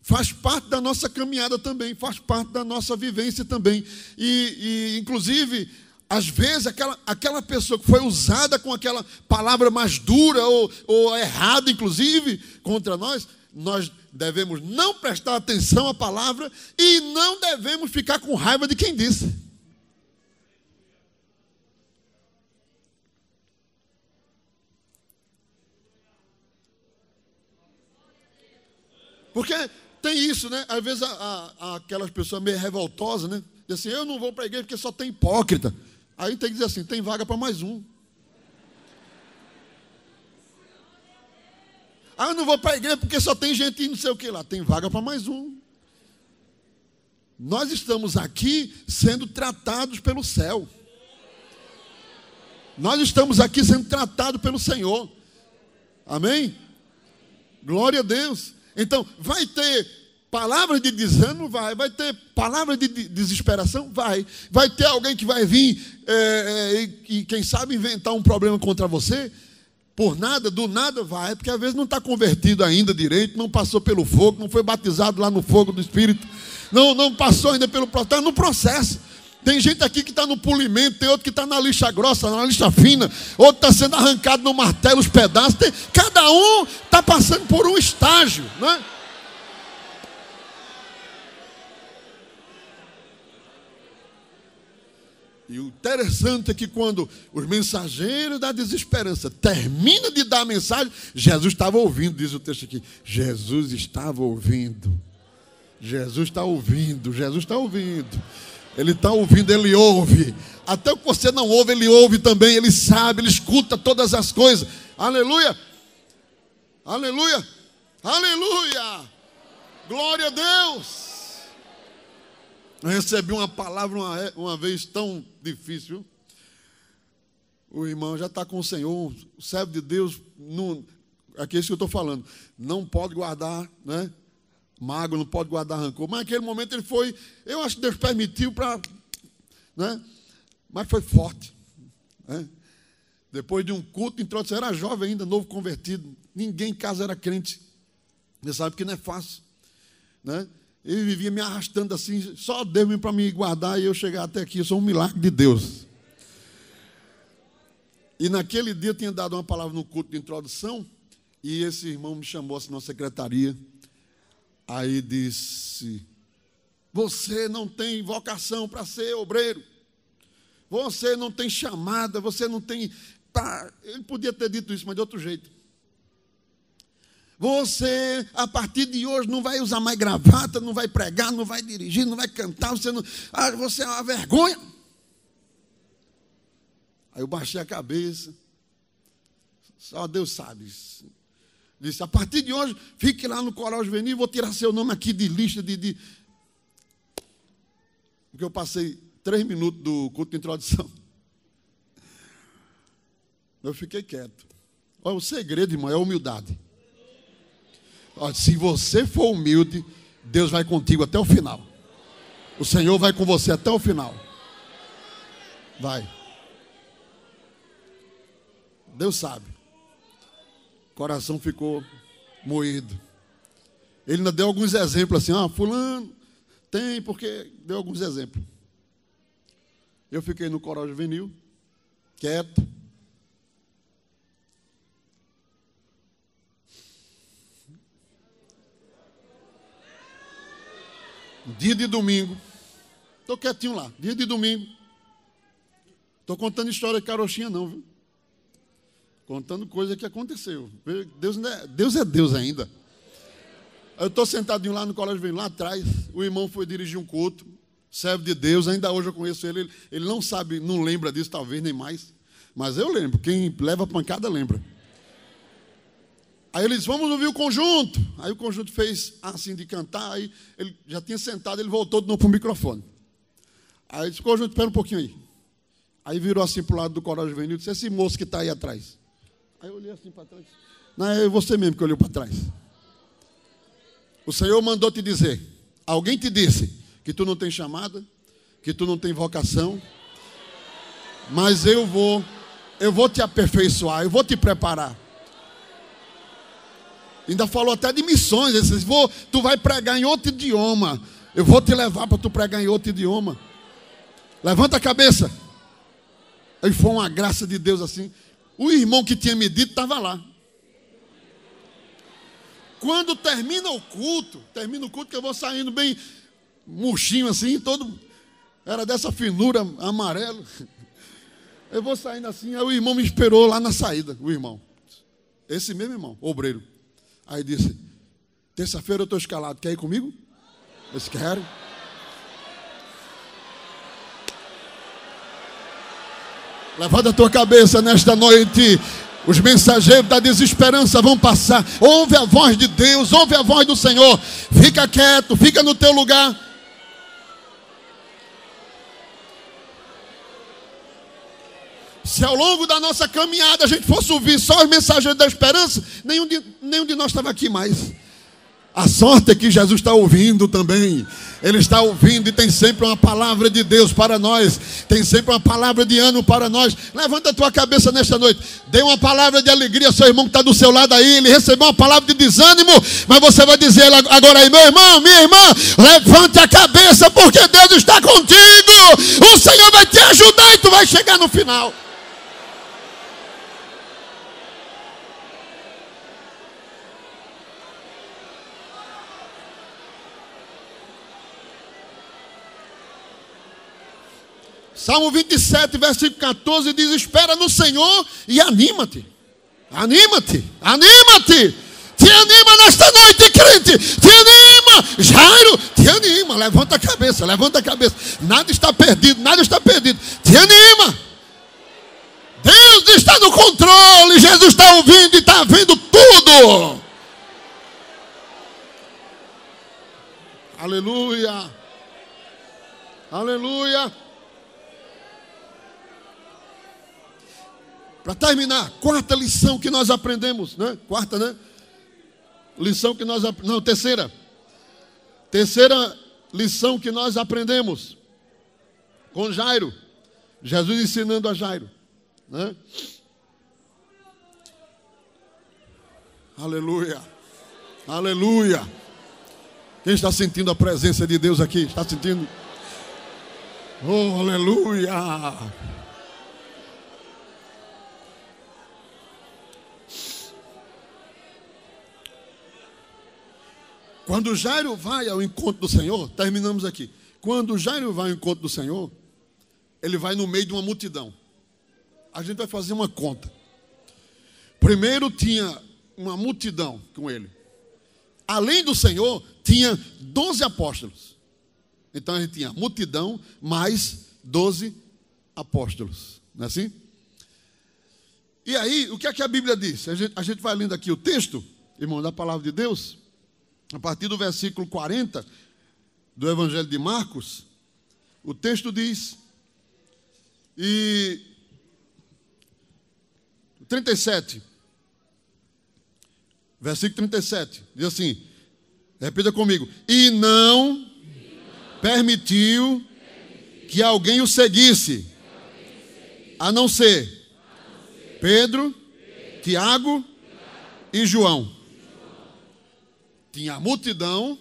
faz parte da nossa caminhada também, faz parte da nossa vivência também. E, e inclusive, às vezes, aquela, aquela pessoa que foi usada com aquela palavra mais dura ou, ou errada, inclusive, contra nós, nós devemos não prestar atenção à palavra e não devemos ficar com raiva de quem disse. Porque tem isso, né? Às vezes a, a, aquelas pessoas meio revoltosas, né? assim, eu não vou para a igreja porque só tem hipócrita. Aí tem que dizer assim, tem vaga para mais um. Ah, eu não vou para a igreja porque só tem gente não sei o que lá. Tem vaga para mais um. Nós estamos aqui sendo tratados pelo céu. Nós estamos aqui sendo tratados pelo Senhor. Amém? Glória a Deus. Então, vai ter palavra de desânimo? Vai. Vai ter palavra de desesperação? Vai. Vai ter alguém que vai vir é, é, e, e, quem sabe, inventar um problema contra você? Por nada, do nada, vai. Porque às vezes não está convertido ainda direito, não passou pelo fogo, não foi batizado lá no fogo do Espírito, não, não passou ainda pelo processo. Está tá no processo. Tem gente aqui que está no polimento, tem outro que está na lixa grossa, na lixa fina, outro está sendo arrancado no martelo os pedaços. Tem, cada um está passando por um estágio, não é? E o interessante é que quando os mensageiros da desesperança terminam de dar a mensagem, Jesus estava ouvindo, diz o texto aqui. Jesus estava ouvindo. Jesus está ouvindo, Jesus está ouvindo. Ele está ouvindo, ele ouve. Até o que você não ouve, ele ouve também. Ele sabe, ele escuta todas as coisas. Aleluia! Aleluia! Aleluia! Glória a Deus! Eu recebi uma palavra uma, uma vez tão difícil. O irmão já está com o Senhor, servo de Deus, aqui é, é isso que eu estou falando. Não pode guardar, né? Mago não pode guardar rancor. Mas naquele momento ele foi, eu acho que Deus permitiu para. Né? Mas foi forte. Né? Depois de um culto, entrou, era jovem ainda, novo convertido. Ninguém em casa era crente. Você sabe que não é fácil. Né? Ele vivia me arrastando assim, só Deus para me guardar e eu chegar até aqui. Isso é um milagre de Deus. E naquele dia eu tinha dado uma palavra no culto de introdução e esse irmão me chamou assim na secretaria Aí disse: Você não tem vocação para ser obreiro. Você não tem chamada, você não tem. Eu ele podia ter dito isso, mas de outro jeito. Você, a partir de hoje, não vai usar mais gravata, não vai pregar, não vai dirigir, não vai cantar, você, não, ah, você é uma vergonha. Aí eu baixei a cabeça. Só Deus sabe. Disse: a partir de hoje, fique lá no Coral Juvenil, vou tirar seu nome aqui de lista de. de... Porque eu passei três minutos do culto de introdução. Eu fiquei quieto. Olha, o segredo, irmão, é a humildade. Olha, se você for humilde, Deus vai contigo até o final. O Senhor vai com você até o final. Vai. Deus sabe coração ficou moído. Ele ainda deu alguns exemplos assim, ah, fulano tem, porque deu alguns exemplos. Eu fiquei no coral juvenil, quieto. Dia de domingo. Estou quietinho lá. Dia de domingo. Estou contando história de carochinha, não, viu? contando coisa que aconteceu. Deus é Deus, é Deus ainda. Eu estou sentadinho lá no colégio, vem lá atrás, o irmão foi dirigir um culto, servo de Deus, ainda hoje eu conheço ele, ele não sabe, não lembra disso talvez nem mais, mas eu lembro, quem leva pancada lembra. Aí ele disse, vamos ouvir o conjunto. Aí o conjunto fez assim de cantar, aí ele já tinha sentado, ele voltou de novo para o microfone. Aí disse, conjunto, espera um pouquinho aí. Aí virou assim para o lado do coral juvenil e disse, esse moço que está aí atrás. Aí eu olhei assim para trás. Não, é você mesmo que olhou para trás. O Senhor mandou te dizer. Alguém te disse que tu não tem chamada, que tu não tem vocação. Mas eu vou, eu vou te aperfeiçoar, eu vou te preparar. Ainda falou até de missões. Ele disse, vou, tu vai pregar em outro idioma. Eu vou te levar para tu pregar em outro idioma. Levanta a cabeça. Aí foi uma graça de Deus assim. O irmão que tinha medido estava lá. Quando termina o culto, termina o culto que eu vou saindo bem murchinho assim, todo era dessa finura amarelo. Eu vou saindo assim, aí o irmão me esperou lá na saída, o irmão. Esse mesmo irmão, obreiro. Aí disse: "Terça-feira eu estou escalado, quer ir comigo?" disse: Quero. Levanta a tua cabeça nesta noite. Os mensageiros da desesperança vão passar. Ouve a voz de Deus, ouve a voz do Senhor. Fica quieto, fica no teu lugar. Se ao longo da nossa caminhada a gente fosse ouvir só os mensageiros da esperança, nenhum de, nenhum de nós estava aqui mais. A sorte é que Jesus está ouvindo também. Ele está ouvindo e tem sempre uma palavra de Deus para nós. Tem sempre uma palavra de ânimo para nós. Levanta a tua cabeça nesta noite. Dê uma palavra de alegria ao seu irmão que está do seu lado aí. Ele recebeu uma palavra de desânimo. Mas você vai dizer agora aí, meu irmão, minha irmã, levante a cabeça, porque Deus está contigo. O Senhor vai te ajudar e tu vai chegar no final. Salmo 27, versículo 14 diz: Espera no Senhor e anima-te. Anima-te, anima-te. Te anima nesta noite, crente. Te anima, Jairo. Te anima, levanta a cabeça, levanta a cabeça. Nada está perdido, nada está perdido. Te anima. Deus está no controle. Jesus está ouvindo e está vendo tudo. Aleluia. Aleluia. Para terminar, quarta lição que nós aprendemos, né? Quarta, né? Lição que nós não, terceira. Terceira lição que nós aprendemos com Jairo. Jesus ensinando a Jairo, né? Aleluia. Aleluia. Quem está sentindo a presença de Deus aqui? Está sentindo? Oh, aleluia. Quando Jairo vai ao encontro do Senhor, terminamos aqui. Quando Jairo vai ao encontro do Senhor, ele vai no meio de uma multidão. A gente vai fazer uma conta. Primeiro tinha uma multidão com ele. Além do Senhor, tinha 12 apóstolos. Então a gente tinha multidão mais 12 apóstolos. Não é assim? E aí, o que é que a Bíblia diz? A gente, a gente vai lendo aqui o texto, irmão, da palavra de Deus a partir do versículo 40 do Evangelho de Marcos, o texto diz, e 37, versículo 37, diz assim: repita comigo, e não, e não permitiu, permitiu que alguém o seguisse, a, não ser, a não ser Pedro, Pedro Tiago, Tiago e João. Tinha a multidão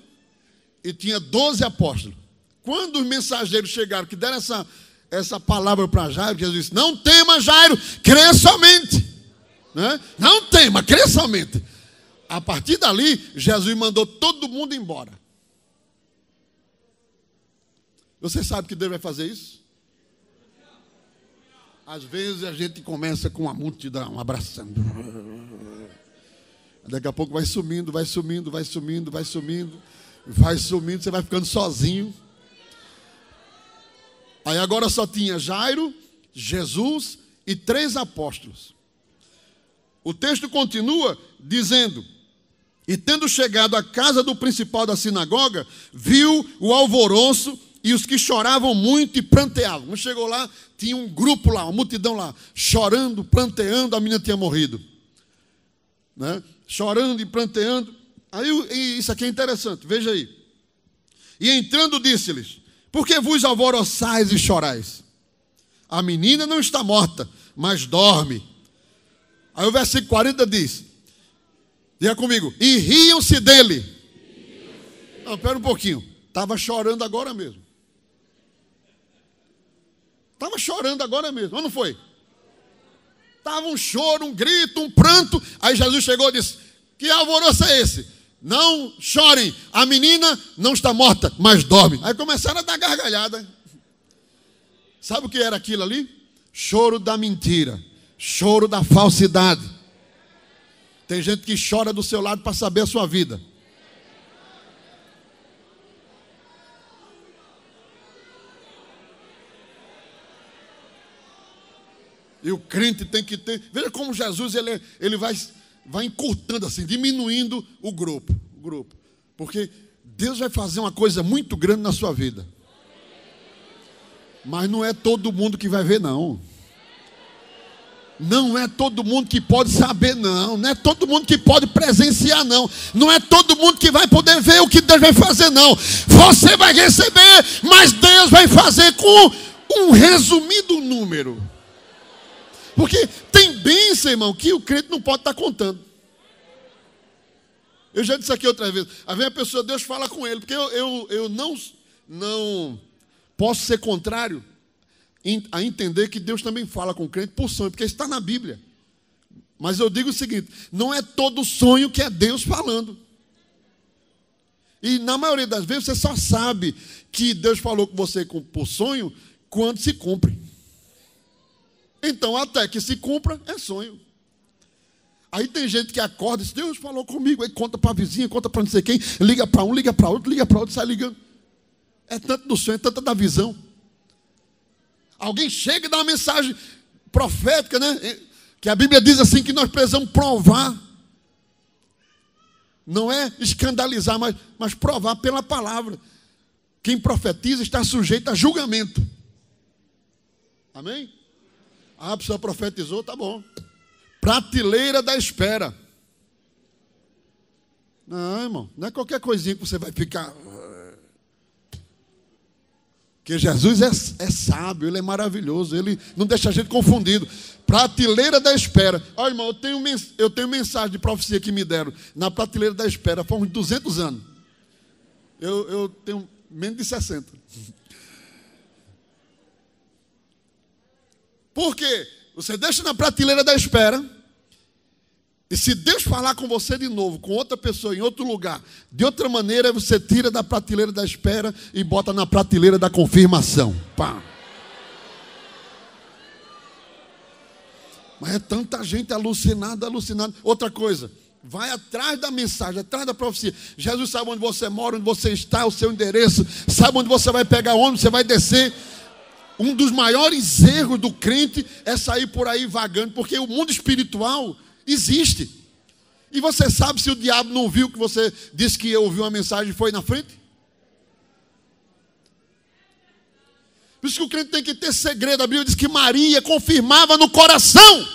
e tinha doze apóstolos. Quando os mensageiros chegaram, que deram essa, essa palavra para Jairo, Jesus disse: Não tema, Jairo, crê somente. Né? Não tema, crê somente. A partir dali, Jesus mandou todo mundo embora. Você sabe que Deus vai fazer isso? Às vezes a gente começa com a multidão abraçando. Daqui a pouco vai sumindo, vai sumindo, vai sumindo, vai sumindo, vai sumindo, você vai ficando sozinho. Aí agora só tinha Jairo, Jesus e três apóstolos. O texto continua dizendo: E tendo chegado à casa do principal da sinagoga, viu o alvoroço e os que choravam muito e pranteavam. Quando chegou lá, tinha um grupo lá, uma multidão lá, chorando, pranteando, a menina tinha morrido. Né? chorando e planteando. Aí isso aqui é interessante, veja aí. E entrando disse-lhes: Por que vos alvoroçais e chorais? A menina não está morta, mas dorme. Aí o versículo 40 diz: Diga comigo, e riam-se dele. Não, pera um pouquinho. Estava chorando agora mesmo. Estava chorando agora mesmo, ou não foi? Estava um choro, um grito, um pranto. Aí Jesus chegou e disse: Que alvoroço é esse? Não chorem, a menina não está morta, mas dorme. Aí começaram a dar gargalhada. Sabe o que era aquilo ali? Choro da mentira, choro da falsidade. Tem gente que chora do seu lado para saber a sua vida. E o crente tem que ter. Veja como Jesus ele, ele vai, vai encurtando assim, diminuindo o grupo, o grupo. Porque Deus vai fazer uma coisa muito grande na sua vida. Mas não é todo mundo que vai ver, não. Não é todo mundo que pode saber, não. Não é todo mundo que pode presenciar, não. Não é todo mundo que vai poder ver o que Deus vai fazer, não. Você vai receber, mas Deus vai fazer com um resumido número. Porque tem bênção, irmão, que o crente não pode estar tá contando. Eu já disse aqui outra vez. a vem a pessoa, Deus fala com ele, porque eu, eu, eu não, não posso ser contrário a entender que Deus também fala com o crente por sonho, porque está na Bíblia. Mas eu digo o seguinte: não é todo sonho que é Deus falando. E na maioria das vezes você só sabe que Deus falou com você por sonho quando se cumpre. Então, até que se cumpra, é sonho. Aí tem gente que acorda e diz: Deus falou comigo. Aí conta para a vizinha, conta para não sei quem, liga para um, liga para outro, liga para outro, sai ligando. É tanto do sonho, é tanto da visão. Alguém chega e dá uma mensagem profética, né? É, que a Bíblia diz assim: que nós precisamos provar. Não é escandalizar, mas, mas provar pela palavra. Quem profetiza está sujeito a julgamento. Amém? Ah, a pessoa profetizou, tá bom. Prateleira da espera. Não, irmão, não é qualquer coisinha que você vai ficar. Eh, porque Jesus é, é sábio, ele é maravilhoso, ele não deixa a gente confundido. Prateleira da espera. Olha, irmão, eu tenho, eu tenho mensagem de profecia que me deram na prateleira da espera, foram uns 200 anos. Eu, eu tenho menos de 60. Por quê? Você deixa na prateleira da espera. E se Deus falar com você de novo, com outra pessoa, em outro lugar, de outra maneira, você tira da prateleira da espera e bota na prateleira da confirmação. Pá. Mas é tanta gente alucinada, alucinada. Outra coisa, vai atrás da mensagem, atrás da profecia. Jesus sabe onde você mora, onde você está, o seu endereço, sabe onde você vai pegar ônibus, você vai descer. Um dos maiores erros do crente é sair por aí vagando, porque o mundo espiritual existe. E você sabe se o diabo não viu que você disse que ouviu uma mensagem e foi na frente? Por isso que o crente tem que ter segredo. A Bíblia diz que Maria confirmava no coração.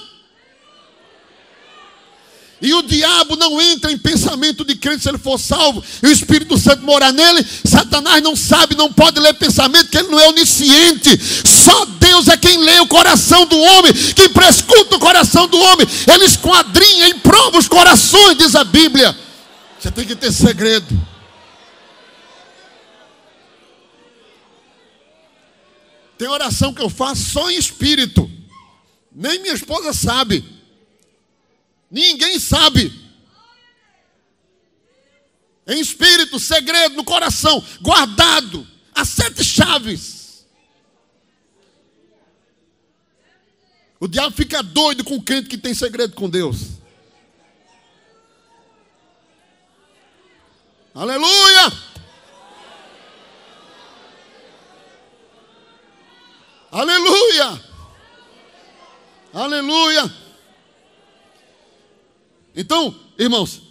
E o diabo não entra em pensamento de crente se ele for salvo. E o Espírito Santo morar nele. Satanás não sabe, não pode ler pensamento, que ele não é onisciente. Só Deus é quem lê o coração do homem, que prescuta o coração do homem. Ele esquadrinha e prova os corações, diz a Bíblia. Você tem que ter segredo. Tem oração que eu faço só em espírito. Nem minha esposa sabe. Ninguém sabe. Em espírito, segredo, no coração, guardado. As sete chaves. O diabo fica doido com o crente que tem segredo com Deus. Aleluia! Aleluia! Aleluia! Então, irmãos,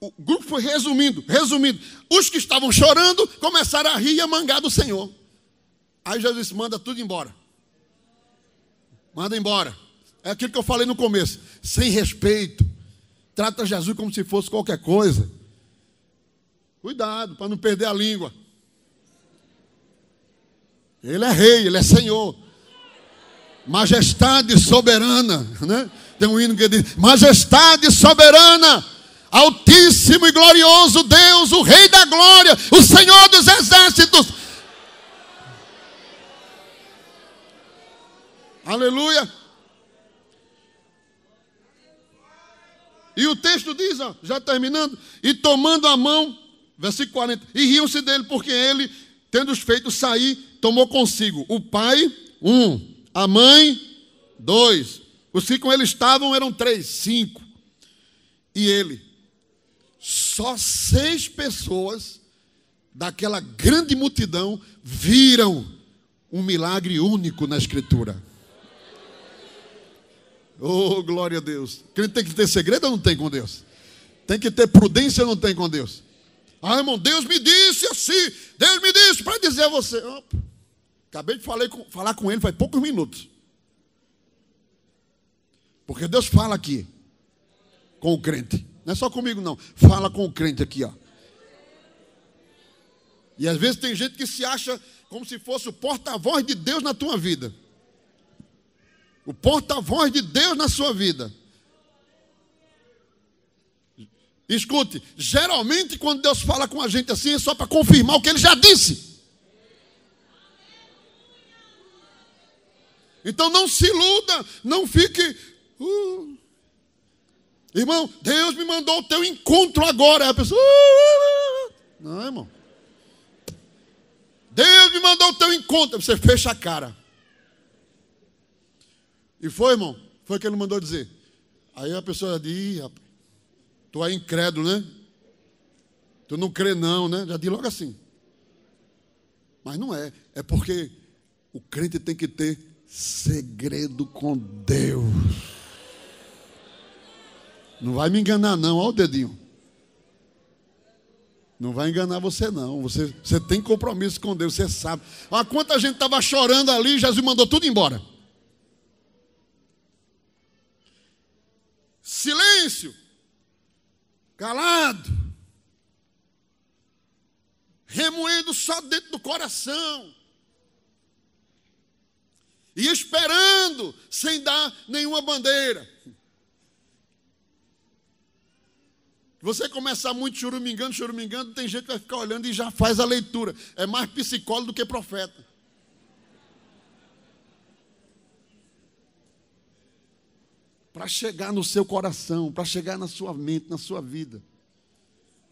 o grupo foi resumindo, resumindo. Os que estavam chorando começaram a rir e a mangar do Senhor. Aí Jesus manda tudo embora. Manda embora. É aquilo que eu falei no começo. Sem respeito. Trata Jesus como se fosse qualquer coisa. Cuidado para não perder a língua. Ele é rei, ele é senhor. Majestade soberana, né? Tem um hino que diz: Majestade soberana, Altíssimo e glorioso Deus, o Rei da glória, o Senhor dos exércitos. Aleluia. E o texto diz, ó, já terminando, e tomando a mão, versículo 40, e riam-se dele, porque ele, tendo-os feito sair, tomou consigo o pai, um, a mãe, dois, os que com ele estavam eram três, cinco. E ele. Só seis pessoas daquela grande multidão viram um milagre único na Escritura. Oh, glória a Deus. Crente tem que ter segredo ou não tem com Deus? Tem que ter prudência ou não tem com Deus? Ah, irmão, Deus me disse assim. Deus me disse para dizer a você. Oh, acabei de falar com, falar com ele faz poucos minutos. Porque Deus fala aqui com o crente. Não é só comigo, não. Fala com o crente aqui, ó. E às vezes tem gente que se acha como se fosse o porta-voz de Deus na tua vida. O porta-voz de Deus na sua vida. Escute, geralmente quando Deus fala com a gente assim é só para confirmar o que ele já disse. Então não se iluda, não fique Uh. Irmão, Deus me mandou o teu encontro agora. A pessoa. Uh uh, uh, uh, Não, irmão. Deus me mandou o teu encontro. Você fecha a cara. E foi, irmão? Foi que ele mandou dizer. Aí a pessoa diz: tu é incrédulo, né? Tu não crê, não, né? Já diz logo assim. Mas não é. É porque o crente tem que ter segredo com Deus. Não vai me enganar, não, olha o dedinho. Não vai enganar você, não. Você, você tem compromisso com Deus, você sabe. Olha quanta gente estava chorando ali, Jesus mandou tudo embora. Silêncio. Calado. Remoendo só dentro do coração. E esperando, sem dar nenhuma bandeira. Você começar muito churumingando, churumingando, tem gente que vai ficar olhando e já faz a leitura. É mais psicólogo do que profeta. Para chegar no seu coração, para chegar na sua mente, na sua vida.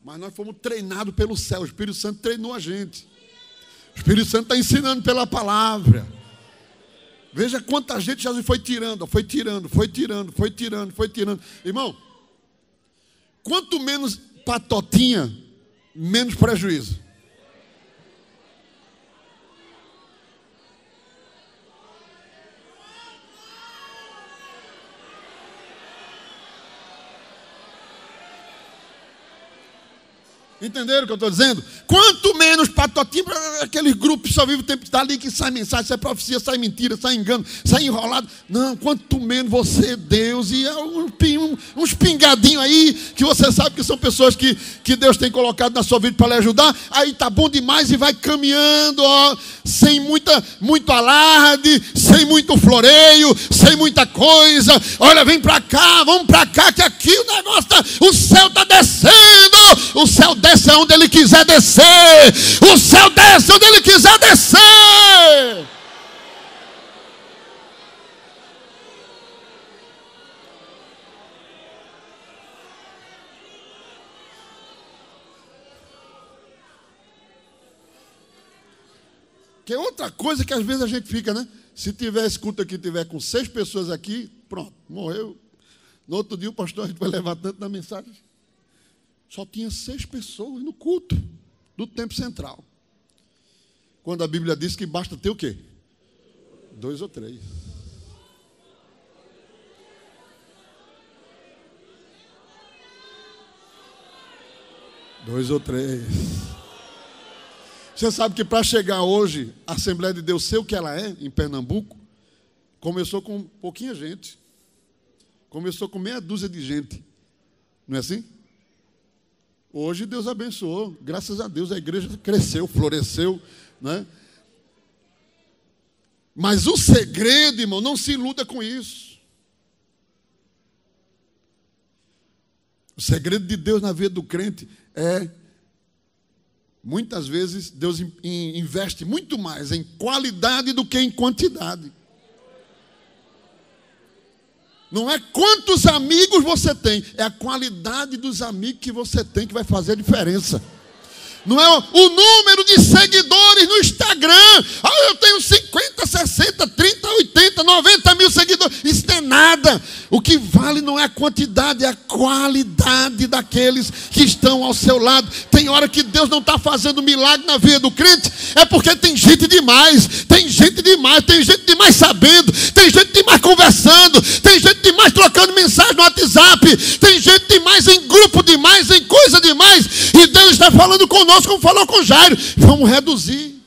Mas nós fomos treinados pelo céu, o Espírito Santo treinou a gente. O Espírito Santo está ensinando pela palavra. Veja quanta gente Jesus foi tirando, foi tirando, foi tirando, foi tirando, foi tirando. Irmão, Quanto menos patotinha, menos prejuízo. Entenderam o que eu estou dizendo? Quanto menos para aqueles grupos que só vivem o tempo está ali que sai mensagem, sai profecia, sai mentira, sai engano, sai enrolado. Não, quanto menos você, Deus, e é uns pingadinhos aí, que você sabe que são pessoas que, que Deus tem colocado na sua vida para lhe ajudar, aí tá bom demais e vai caminhando, ó, sem muita, muito alarde, sem muito floreio, sem muita coisa. Olha, vem para cá, vamos para cá, que aqui o negócio está, o céu está descendo, o céu desce desça onde Ele quiser descer. O céu desce onde Ele quiser descer. Que é outra coisa que às vezes a gente fica, né? Se tiver esse culto aqui, tiver com seis pessoas aqui, pronto, morreu. No outro dia o pastor vai levar tanto na mensagem só tinha seis pessoas no culto do tempo central. Quando a Bíblia diz que basta ter o quê? Dois ou três. Dois ou três. Você sabe que para chegar hoje, a Assembleia de Deus ser o que ela é, em Pernambuco, começou com pouquinha gente. Começou com meia dúzia de gente. Não é assim? Hoje Deus abençoou, graças a Deus a igreja cresceu, floresceu, né? Mas o segredo, irmão, não se iluda com isso. O segredo de Deus na vida do crente é muitas vezes Deus investe muito mais em qualidade do que em quantidade. Não é quantos amigos você tem, é a qualidade dos amigos que você tem que vai fazer a diferença. Não é o número de seguidores no Instagram. Ah, eu tenho 50, 60, 30 80, 90 mil seguidores. Isso não é nada. O que vale não é a quantidade, é a qualidade daqueles que estão ao seu lado. Tem hora que Deus não está fazendo milagre na vida do crente, é porque tem gente demais, tem gente demais, tem gente demais sabendo, tem gente demais conversando, tem gente demais trocando mensagem no WhatsApp, tem gente demais em grupo demais, em coisa demais. E Deus está falando conosco, como falou com Jairo. Vamos reduzir.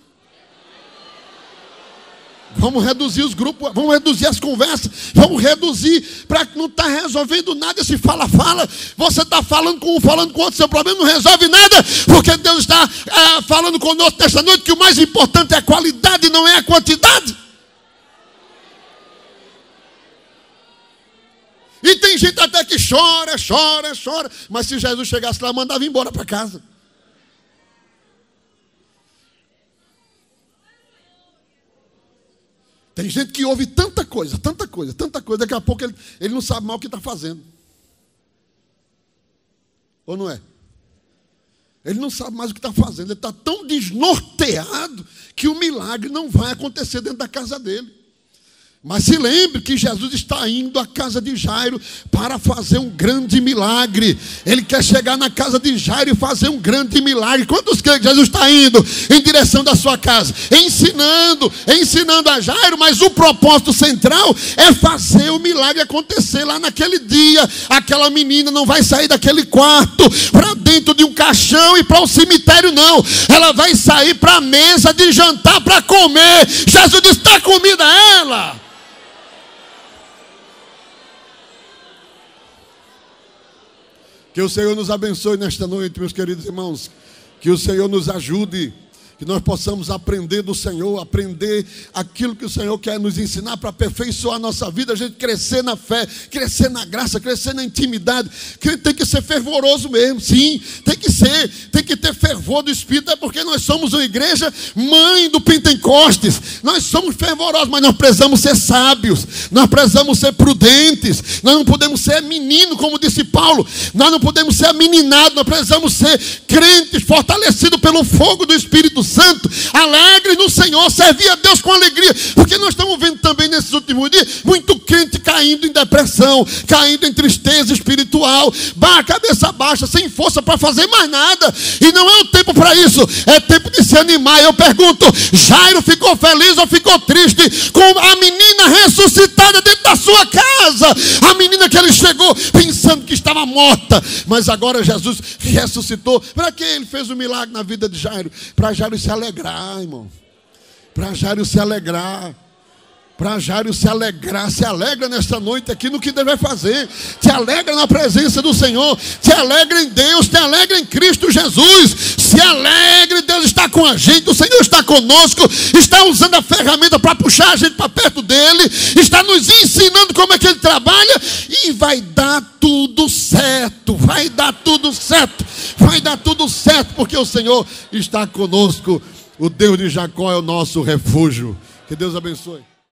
Vamos reduzir os grupos, vamos reduzir as conversas, vamos reduzir para que não está resolvendo nada esse fala-fala. Você está falando com um, falando com outro, seu problema não resolve nada, porque Deus está é, falando conosco nesta noite que o mais importante é a qualidade, não é a quantidade. E tem gente até que chora, chora, chora, mas se Jesus chegasse lá, mandava embora para casa. Tem gente que ouve tanta coisa, tanta coisa, tanta coisa, daqui a pouco ele, ele não sabe mal o que está fazendo. Ou não é? Ele não sabe mais o que está fazendo, ele está tão desnorteado que o milagre não vai acontecer dentro da casa dele. Mas se lembre que Jesus está indo à casa de Jairo para fazer um grande milagre. Ele quer chegar na casa de Jairo e fazer um grande milagre. Quantos creem que Jesus está indo em direção da sua casa? Ensinando, ensinando a Jairo, mas o propósito central é fazer o milagre acontecer lá naquele dia. Aquela menina não vai sair daquele quarto para dentro de um caixão e para o um cemitério, não. Ela vai sair para a mesa de jantar para comer. Jesus disse: está comida a ela. Que o Senhor nos abençoe nesta noite, meus queridos irmãos. Que o Senhor nos ajude que nós possamos aprender do Senhor, aprender aquilo que o Senhor quer nos ensinar para aperfeiçoar a nossa vida, a gente crescer na fé, crescer na graça, crescer na intimidade. tem que ser fervoroso mesmo, sim, tem que ser, tem que ter fervor do Espírito, é porque nós somos uma igreja mãe do Pentecostes, nós somos fervorosos, mas nós precisamos ser sábios, nós precisamos ser prudentes, nós não podemos ser menino, como disse Paulo, nós não podemos ser meninado, nós precisamos ser crentes, fortalecidos pelo fogo do Espírito Santo, alegre no Senhor, servir a Deus com alegria, porque nós estamos vendo também nesses últimos dias muito crente caindo em depressão, caindo em tristeza espiritual, cabeça baixa, sem força para fazer mais nada, e não é o tempo para isso, é tempo de se animar. Eu pergunto: Jairo ficou feliz ou ficou triste com a menina ressuscitada dentro da sua casa? A menina que ele chegou pensando que estava morta, mas agora Jesus ressuscitou. Para que ele fez o um milagre na vida de Jairo? Para Jairo Jairo se alegrar, irmão. Para Jairo se alegrar. Para Jairo se alegrar, se alegra nesta noite aqui no que deve vai fazer. Se alegra na presença do Senhor, Se alegra em Deus, Se alegra em Cristo Jesus. Se alegre, Deus está com a gente, o Senhor está conosco, está usando a ferramenta para puxar a gente para perto dele, está nos ensinando como é que ele trabalha e vai dar tudo certo. Vai dar tudo certo. Vai dar tudo certo porque o Senhor está conosco. O Deus de Jacó é o nosso refúgio. Que Deus abençoe.